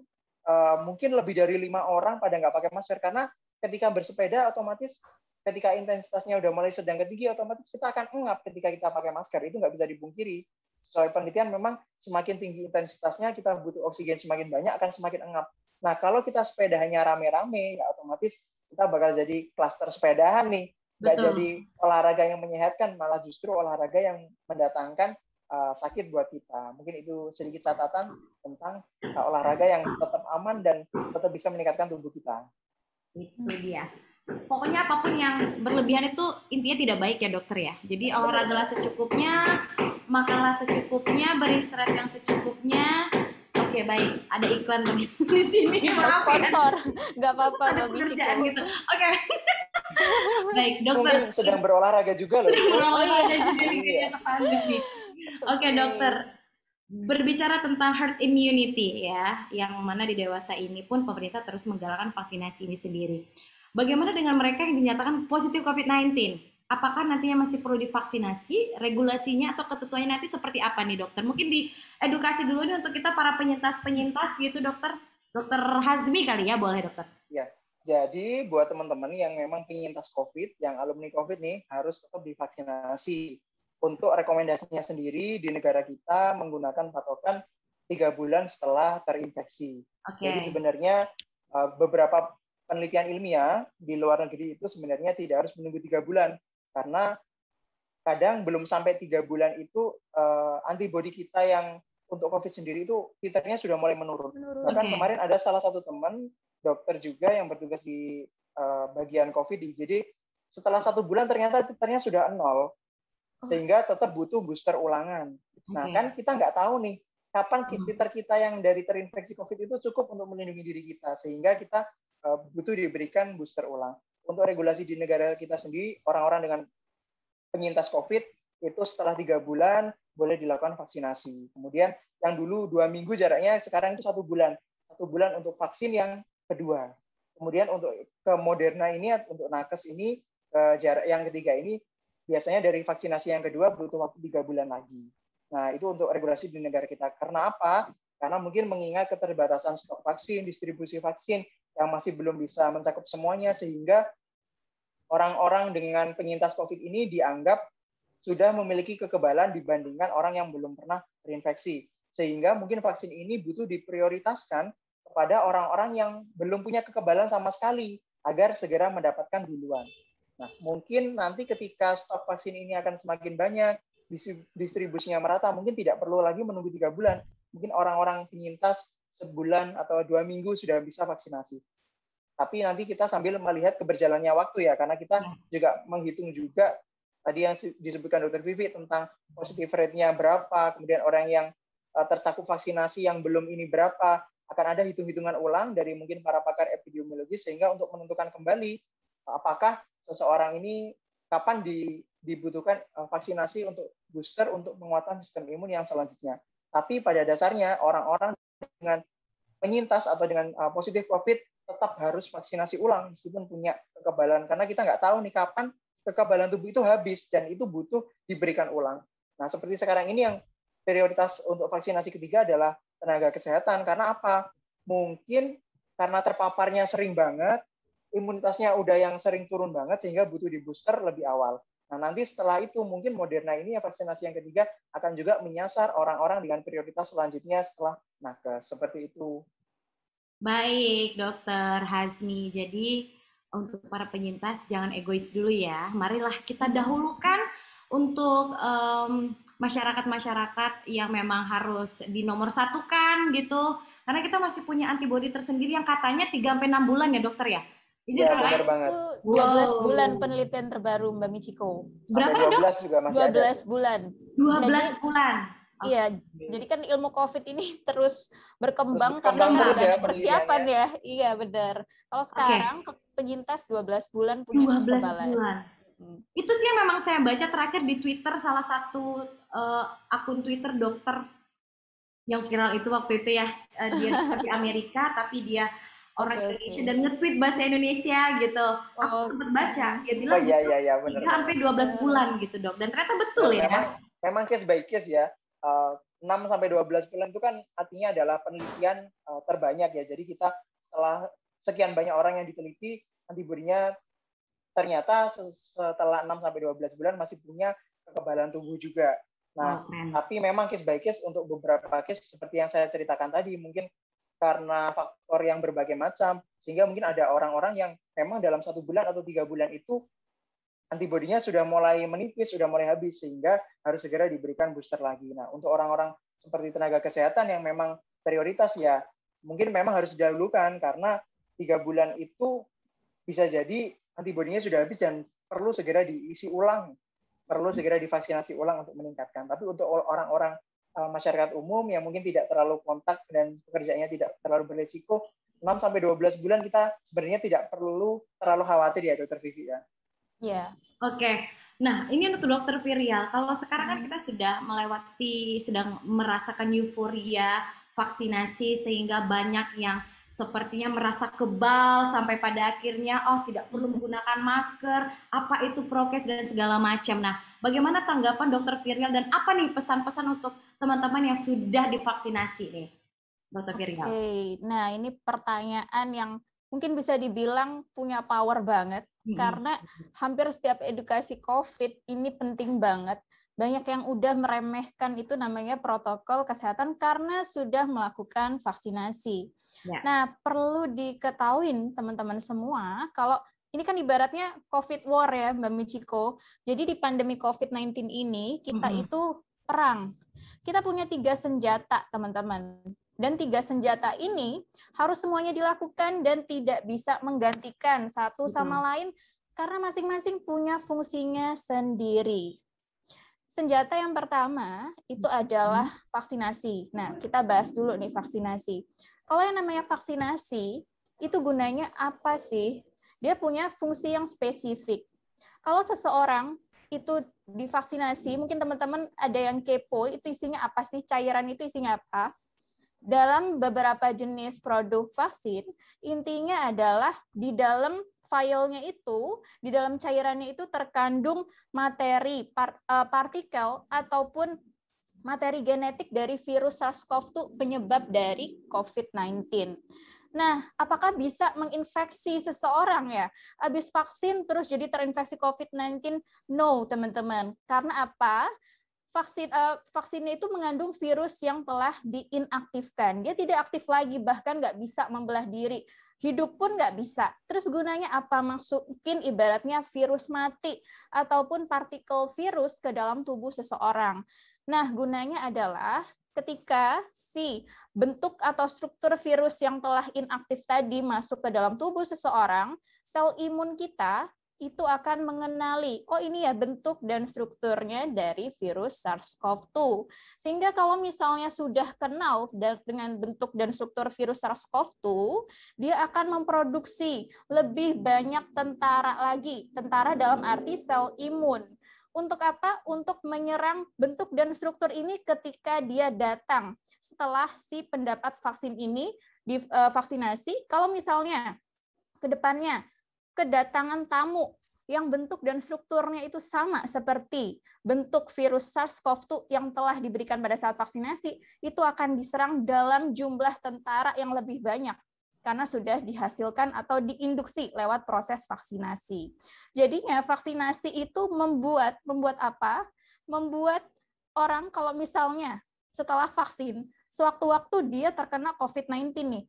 uh, mungkin lebih dari lima orang pada nggak pakai masker karena ketika bersepeda otomatis ketika intensitasnya udah mulai sedang ketinggi otomatis kita akan engap ketika kita pakai masker itu nggak bisa dibungkiri. sesuai penelitian memang semakin tinggi intensitasnya kita butuh oksigen semakin banyak akan semakin engap nah kalau kita sepeda hanya rame-rame ya otomatis kita bakal jadi klaster sepedahan nih nggak jadi olahraga yang menyehatkan malah justru olahraga yang mendatangkan uh, sakit buat kita. Mungkin itu sedikit catatan tentang uh, olahraga yang tetap aman dan tetap bisa meningkatkan tubuh kita. Itu dia. Pokoknya apapun yang berlebihan itu intinya tidak baik ya dokter ya. Jadi olahragalah secukupnya, makanlah secukupnya, beristirahat yang secukupnya. Oke baik, ada iklan <laughs> di sini. Maaf sponsor, ya. nggak apa-apa. Ada pekerjaan gitu. Oke. <laughs> baik dokter. sedang berolahraga juga loh. berolahraga oh, iya. juga <laughs> Oke okay, dokter, berbicara tentang herd immunity ya, yang mana di dewasa ini pun pemerintah terus menggalakkan vaksinasi ini sendiri. Bagaimana dengan mereka yang dinyatakan positif COVID-19? Apakah nantinya masih perlu divaksinasi? Regulasinya atau ketentuannya nanti seperti apa nih dokter? Mungkin di edukasi dulu nih untuk kita para penyintas-penyintas gitu dokter. Dokter Hazmi kali ya, boleh dokter? Ya, jadi buat teman-teman yang memang penyintas COVID, yang alumni COVID nih harus tetap divaksinasi untuk rekomendasinya sendiri di negara kita menggunakan patokan tiga bulan setelah terinfeksi. Okay. Jadi sebenarnya eh, beberapa penelitian ilmiah di luar negeri itu sebenarnya tidak harus menunggu tiga bulan karena kadang belum sampai tiga bulan itu eh, antibody antibodi kita yang untuk COVID sendiri itu titernya sudah mulai menurun. menurun. Bahkan okay. kemarin ada salah satu teman dokter juga yang bertugas di eh, bagian COVID di IGD setelah satu bulan ternyata titernya sudah nol. <laughs> sehingga tetap butuh booster ulangan. Nah, kan kita nggak tahu nih kapan titer kita yang dari terinfeksi COVID itu cukup untuk melindungi diri kita, sehingga kita e, butuh diberikan booster ulang. Untuk regulasi di negara kita sendiri, orang-orang dengan penyintas COVID itu setelah tiga bulan boleh dilakukan vaksinasi. Kemudian yang dulu dua minggu jaraknya sekarang itu satu bulan, satu bulan untuk vaksin yang kedua. Kemudian untuk ke Moderna ini, untuk nakes ini e, jarak yang ketiga ini biasanya dari vaksinasi yang kedua butuh waktu tiga bulan lagi. Nah, itu untuk regulasi di negara kita. Karena apa? Karena mungkin mengingat keterbatasan stok vaksin, distribusi vaksin yang masih belum bisa mencakup semuanya, sehingga orang-orang dengan penyintas COVID ini dianggap sudah memiliki kekebalan dibandingkan orang yang belum pernah terinfeksi. Sehingga mungkin vaksin ini butuh diprioritaskan kepada orang-orang yang belum punya kekebalan sama sekali agar segera mendapatkan duluan. Nah, mungkin nanti ketika stok vaksin ini akan semakin banyak, distribusinya merata, mungkin tidak perlu lagi menunggu tiga bulan. Mungkin orang-orang penyintas sebulan atau dua minggu sudah bisa vaksinasi. Tapi nanti kita sambil melihat keberjalannya waktu ya, karena kita hmm. juga menghitung juga tadi yang disebutkan Dr Vivi tentang positif rate-nya berapa, kemudian orang yang eh, tercakup vaksinasi yang belum ini berapa, akan ada hitung-hitungan ulang dari mungkin para pakar epidemiologi sehingga untuk menentukan kembali apakah seseorang ini kapan di, dibutuhkan eh, vaksinasi untuk booster untuk penguatan sistem imun yang selanjutnya. Tapi pada dasarnya orang-orang dengan penyintas atau dengan eh, positif COVID tetap harus vaksinasi ulang meskipun punya kekebalan karena kita nggak tahu nih kapan kekebalan tubuh itu habis dan itu butuh diberikan ulang. Nah seperti sekarang ini yang prioritas untuk vaksinasi ketiga adalah tenaga kesehatan karena apa? Mungkin karena terpaparnya sering banget imunitasnya udah yang sering turun banget sehingga butuh di booster lebih awal. Nah, nanti setelah itu mungkin Moderna ini ya vaksinasi yang ketiga akan juga menyasar orang-orang dengan prioritas selanjutnya setelah nakes. Seperti itu. Baik, Dokter Hazmi. Jadi untuk para penyintas jangan egois dulu ya. Marilah kita hmm. dahulukan untuk masyarakat masyarakat-masyarakat yang memang harus satukan gitu. Karena kita masih punya antibodi tersendiri yang katanya 3 sampai 6 bulan ya, Dokter ya. Ini ya, terakhir banget. itu 12 wow. bulan penelitian terbaru Mbak Michiko. Berapa 12 dok? juga masih 12 ada. bulan. 12 jadi, bulan. Iya, jadi kan ilmu COVID ini terus berkembang, kan terus berkembang karena kan ada ya, persiapan ya. ya. Iya, benar. Kalau sekarang okay. penyintas 12 bulan punya 12 kekebalan. bulan. Hmm. Itu sih yang memang saya baca terakhir di Twitter salah satu uh, akun Twitter dokter yang viral itu waktu itu ya. Uh, dia <laughs> di Amerika tapi dia orang okay, Indonesia okay. dan nge-tweet bahasa Indonesia gitu. Oh, aku sempat baca, dia oh, bilang oh, iya, gitu, iya, iya, bener. sampai 12 bulan gitu, Dok. Dan ternyata betul ya. ya. Memang, memang case by case ya. Uh, eh, 6 sampai 12 bulan itu kan artinya adalah penelitian uh, terbanyak ya. Jadi kita setelah sekian banyak orang yang diteliti antibodinya ternyata setelah 6 sampai 12 bulan masih punya kekebalan tubuh juga. Nah, okay. Oh, tapi memang case by case untuk beberapa case seperti yang saya ceritakan tadi mungkin karena faktor yang berbagai macam sehingga mungkin ada orang-orang yang memang dalam satu bulan atau tiga bulan itu antibodinya sudah mulai menipis sudah mulai habis sehingga harus segera diberikan booster lagi nah untuk orang-orang seperti tenaga kesehatan yang memang prioritas ya mungkin memang harus didahulukan karena tiga bulan itu bisa jadi antibodinya sudah habis dan perlu segera diisi ulang perlu segera divaksinasi ulang untuk meningkatkan tapi untuk orang-orang Eh, masyarakat umum yang mungkin tidak terlalu kontak dan pekerjaannya tidak terlalu berisiko 6 sampai 12 bulan kita sebenarnya tidak perlu terlalu khawatir ya dokter Vivi ya. Iya. Oke. Okay. Nah, ini untuk dokter Virial. Kalau sekarang kan hmm. kita sudah melewati sedang merasakan euforia vaksinasi sehingga banyak yang sepertinya merasa kebal sampai pada akhirnya oh tidak perlu menggunakan masker, apa itu prokes dan segala macam. Nah, Bagaimana tanggapan dokter Virial dan apa nih pesan-pesan untuk teman-teman yang sudah divaksinasi nih, dokter Virial? Oke, okay. nah ini pertanyaan yang mungkin bisa dibilang punya power banget hmm. karena hampir setiap edukasi COVID ini penting banget banyak yang udah meremehkan itu namanya protokol kesehatan karena sudah melakukan vaksinasi. Ya. Nah, perlu diketahui teman-teman semua kalau ini kan ibaratnya COVID war ya Mbak Michiko. Jadi di pandemi COVID-19 ini kita mm-hmm. itu perang. Kita punya tiga senjata teman-teman. Dan tiga senjata ini harus semuanya dilakukan dan tidak bisa menggantikan satu sama mm-hmm. lain karena masing-masing punya fungsinya sendiri. Senjata yang pertama itu adalah vaksinasi. Nah, kita bahas dulu nih vaksinasi. Kalau yang namanya vaksinasi, itu gunanya apa sih? dia punya fungsi yang spesifik. Kalau seseorang itu divaksinasi, mungkin teman-teman ada yang kepo, itu isinya apa sih? Cairan itu isinya apa? Dalam beberapa jenis produk vaksin, intinya adalah di dalam filenya itu, di dalam cairannya itu terkandung materi eh, partikel ataupun materi genetik dari virus SARS-CoV-2 penyebab dari COVID-19. Nah, apakah bisa menginfeksi seseorang ya? Habis vaksin terus jadi terinfeksi COVID-19? No, teman-teman. Karena apa? Vaksin uh, vaksinnya itu mengandung virus yang telah diinaktifkan. Dia tidak aktif lagi, bahkan nggak bisa membelah diri. Hidup pun nggak bisa. Terus gunanya apa? Masukin ibaratnya virus mati ataupun partikel virus ke dalam tubuh seseorang. Nah, gunanya adalah ketika si bentuk atau struktur virus yang telah inaktif tadi masuk ke dalam tubuh seseorang, sel imun kita itu akan mengenali, oh ini ya bentuk dan strukturnya dari virus SARS-CoV-2. Sehingga kalau misalnya sudah kenal dengan bentuk dan struktur virus SARS-CoV-2, dia akan memproduksi lebih banyak tentara lagi, tentara dalam arti sel imun untuk apa? Untuk menyerang bentuk dan struktur ini ketika dia datang setelah si pendapat vaksin ini divaksinasi. E, kalau misalnya ke kedatangan tamu yang bentuk dan strukturnya itu sama seperti bentuk virus SARS-CoV-2 yang telah diberikan pada saat vaksinasi, itu akan diserang dalam jumlah tentara yang lebih banyak karena sudah dihasilkan atau diinduksi lewat proses vaksinasi. Jadinya vaksinasi itu membuat membuat apa? Membuat orang kalau misalnya setelah vaksin sewaktu-waktu dia terkena COVID-19 nih,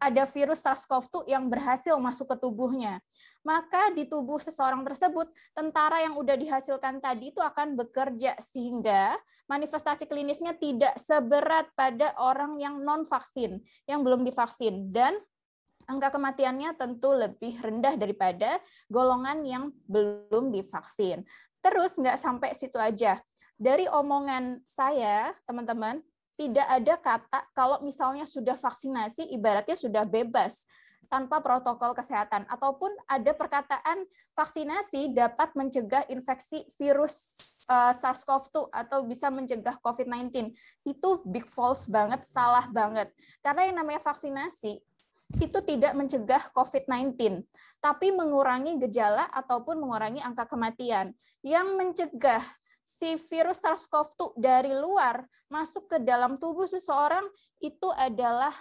ada virus SARS-CoV-2 yang berhasil masuk ke tubuhnya. Maka di tubuh seseorang tersebut, tentara yang udah dihasilkan tadi itu akan bekerja sehingga manifestasi klinisnya tidak seberat pada orang yang non-vaksin, yang belum divaksin. Dan angka kematiannya tentu lebih rendah daripada golongan yang belum divaksin. Terus nggak sampai situ aja. Dari omongan saya, teman-teman, tidak ada kata kalau misalnya sudah vaksinasi ibaratnya sudah bebas tanpa protokol kesehatan ataupun ada perkataan vaksinasi dapat mencegah infeksi virus eh, SARS-CoV-2 atau bisa mencegah COVID-19. Itu big false banget, salah banget. Karena yang namanya vaksinasi itu tidak mencegah COVID-19, tapi mengurangi gejala ataupun mengurangi angka kematian. Yang mencegah si virus SARS-CoV-2 dari luar masuk ke dalam tubuh seseorang itu adalah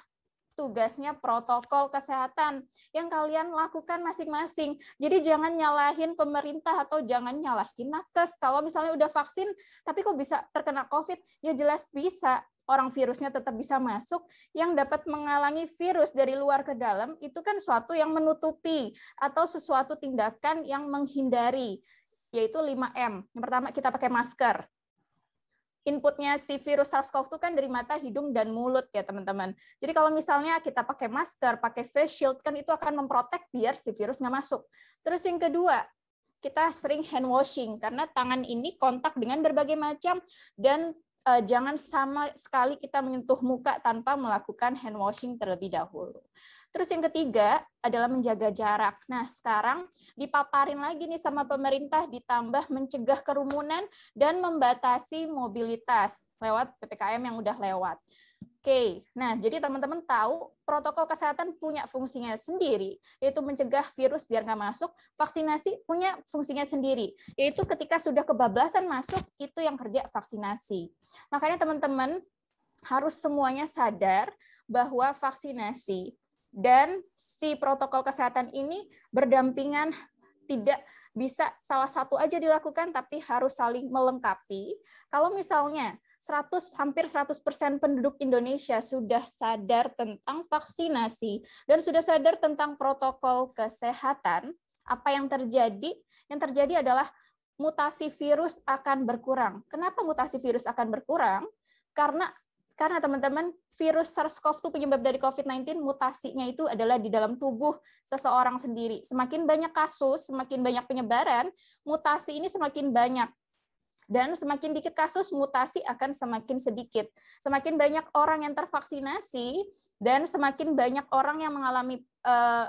tugasnya protokol kesehatan yang kalian lakukan masing-masing. Jadi jangan nyalahin pemerintah atau jangan nyalahin nakes. Kalau misalnya udah vaksin tapi kok bisa terkena COVID, ya jelas bisa orang virusnya tetap bisa masuk, yang dapat menghalangi virus dari luar ke dalam itu kan suatu yang menutupi atau sesuatu tindakan yang menghindari, yaitu 5M. Yang pertama kita pakai masker, inputnya si virus SARS-CoV itu kan dari mata, hidung, dan mulut ya teman-teman. Jadi kalau misalnya kita pakai masker, pakai face shield, kan itu akan memprotek biar si virus nggak masuk. Terus yang kedua, kita sering hand washing karena tangan ini kontak dengan berbagai macam dan uh, jangan sama sekali kita menyentuh muka tanpa melakukan hand washing terlebih dahulu. Terus yang ketiga adalah menjaga jarak. Nah, sekarang dipaparin lagi nih sama pemerintah ditambah mencegah kerumunan dan membatasi mobilitas lewat PPKM yang udah lewat. Oke, nah jadi teman-teman tahu protokol kesehatan punya fungsinya sendiri, yaitu mencegah virus biar nggak masuk. Vaksinasi punya fungsinya sendiri, yaitu ketika sudah kebablasan masuk, itu yang kerja vaksinasi. Makanya teman-teman harus semuanya sadar bahwa vaksinasi dan si protokol kesehatan ini berdampingan tidak bisa salah satu aja dilakukan, tapi harus saling melengkapi. Kalau misalnya 100 hampir 100% penduduk Indonesia sudah sadar tentang vaksinasi dan sudah sadar tentang protokol kesehatan, apa yang terjadi? Yang terjadi adalah mutasi virus akan berkurang. Kenapa mutasi virus akan berkurang? Karena karena teman-teman virus SARS-CoV-2 penyebab dari COVID-19 mutasinya itu adalah di dalam tubuh seseorang sendiri. Semakin banyak kasus, semakin banyak penyebaran, mutasi ini semakin banyak dan semakin dikit kasus mutasi akan semakin sedikit. Semakin banyak orang yang tervaksinasi dan semakin banyak orang yang mengalami eh,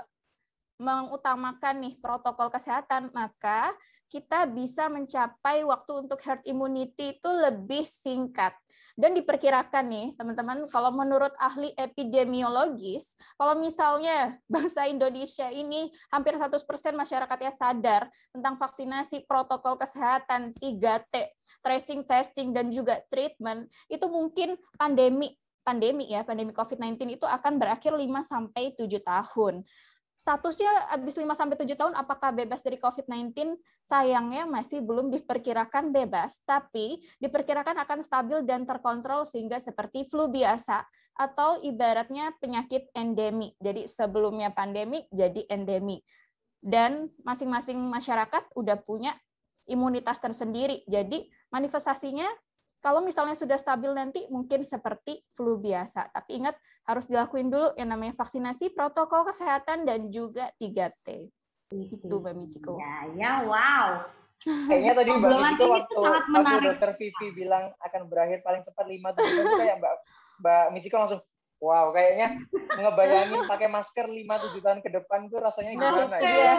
mengutamakan nih protokol kesehatan, maka kita bisa mencapai waktu untuk herd immunity itu lebih singkat. Dan diperkirakan nih, teman-teman, kalau menurut ahli epidemiologis, kalau misalnya bangsa Indonesia ini hampir 100% masyarakatnya sadar tentang vaksinasi protokol kesehatan 3T, tracing, testing, dan juga treatment, itu mungkin pandemi pandemi ya, pandemi COVID-19 itu akan berakhir 5 sampai 7 tahun statusnya habis 5 sampai 7 tahun apakah bebas dari COVID-19? Sayangnya masih belum diperkirakan bebas, tapi diperkirakan akan stabil dan terkontrol sehingga seperti flu biasa atau ibaratnya penyakit endemi. Jadi sebelumnya pandemi jadi endemi. Dan masing-masing masyarakat udah punya imunitas tersendiri. Jadi manifestasinya kalau misalnya sudah stabil nanti mungkin seperti flu biasa. Tapi ingat harus dilakuin dulu yang namanya vaksinasi, protokol kesehatan, dan juga 3T. Itu iya, Mbak Michiko. Ya, ya wow. Kayaknya tadi Mbak Michiko waktu, sangat menarik. waktu dokter Vivi bilang akan berakhir paling cepat 5 tahun, kayak Mbak, Mbak Michiko langsung Wow, kayaknya ngebayangin <laughs> pakai masker 5-7 tahun ke depan tuh rasanya nah, gimana nah, okay. ya?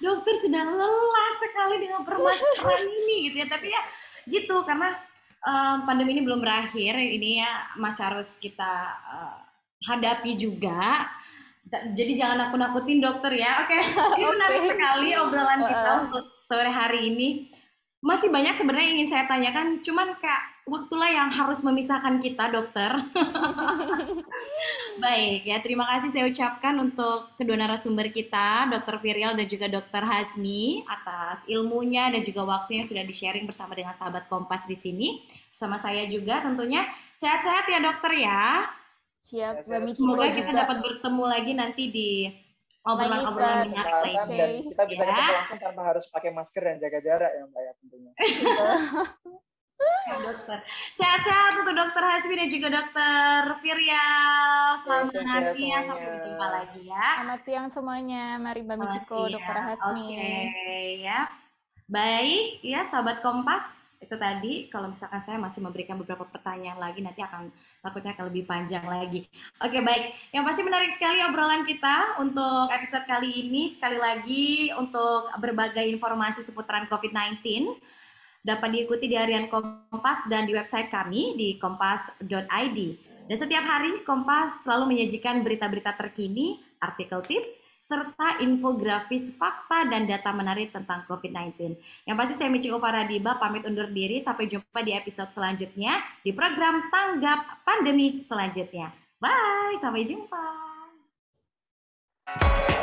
Dokter sudah lelah sekali dengan permasalahan ini gitu ya, tapi ya gitu karena um, pandemi ini belum berakhir, ini ya masih harus kita uh, hadapi juga. Jadi jangan aku nakutin dokter ya. Oke, okay. <laughs> ini okay. menarik sekali obrolan kita uh. untuk sore hari ini. Masih banyak sebenarnya ingin saya tanyakan, cuman kak waktulah yang harus memisahkan kita, dokter. <laughs> Baik, ya terima kasih saya ucapkan untuk kedua narasumber kita, Dokter Virial dan juga Dokter Hazmi atas ilmunya dan juga waktunya sudah di-sharing bersama dengan sahabat Kompas di sini. Sama saya juga tentunya. Sehat-sehat ya, Dokter ya. Siap, Mbak Michi. Semoga kita dapat bertemu lagi nanti di obrolan-obrolan menarik ya. Kita bisa ya. ketemu langsung tanpa harus pakai masker dan jaga jarak ya, Mbak ya tentunya. <laughs> dokter. Sehat-sehat untuk dokter Hasmi dan juga dokter Virial. Iya, Selamat siang, sampai jumpa lagi ya. Selamat siang semuanya, mari Mbak Michiko, dokter Hasmi. Oke, okay, ya. Baik, ya sahabat Kompas, itu tadi kalau misalkan saya masih memberikan beberapa pertanyaan lagi nanti akan takutnya akan lebih panjang lagi. Oke, baik. Yang pasti menarik sekali obrolan kita untuk episode kali ini sekali lagi untuk berbagai informasi seputaran COVID-19 dapat diikuti di harian Kompas dan di website kami di kompas.id. Dan setiap hari Kompas selalu menyajikan berita-berita terkini, artikel tips, serta infografis fakta dan data menarik tentang COVID-19. Yang pasti saya Michiko Paradiba pamit undur diri sampai jumpa di episode selanjutnya di program Tanggap Pandemi selanjutnya. Bye, sampai jumpa.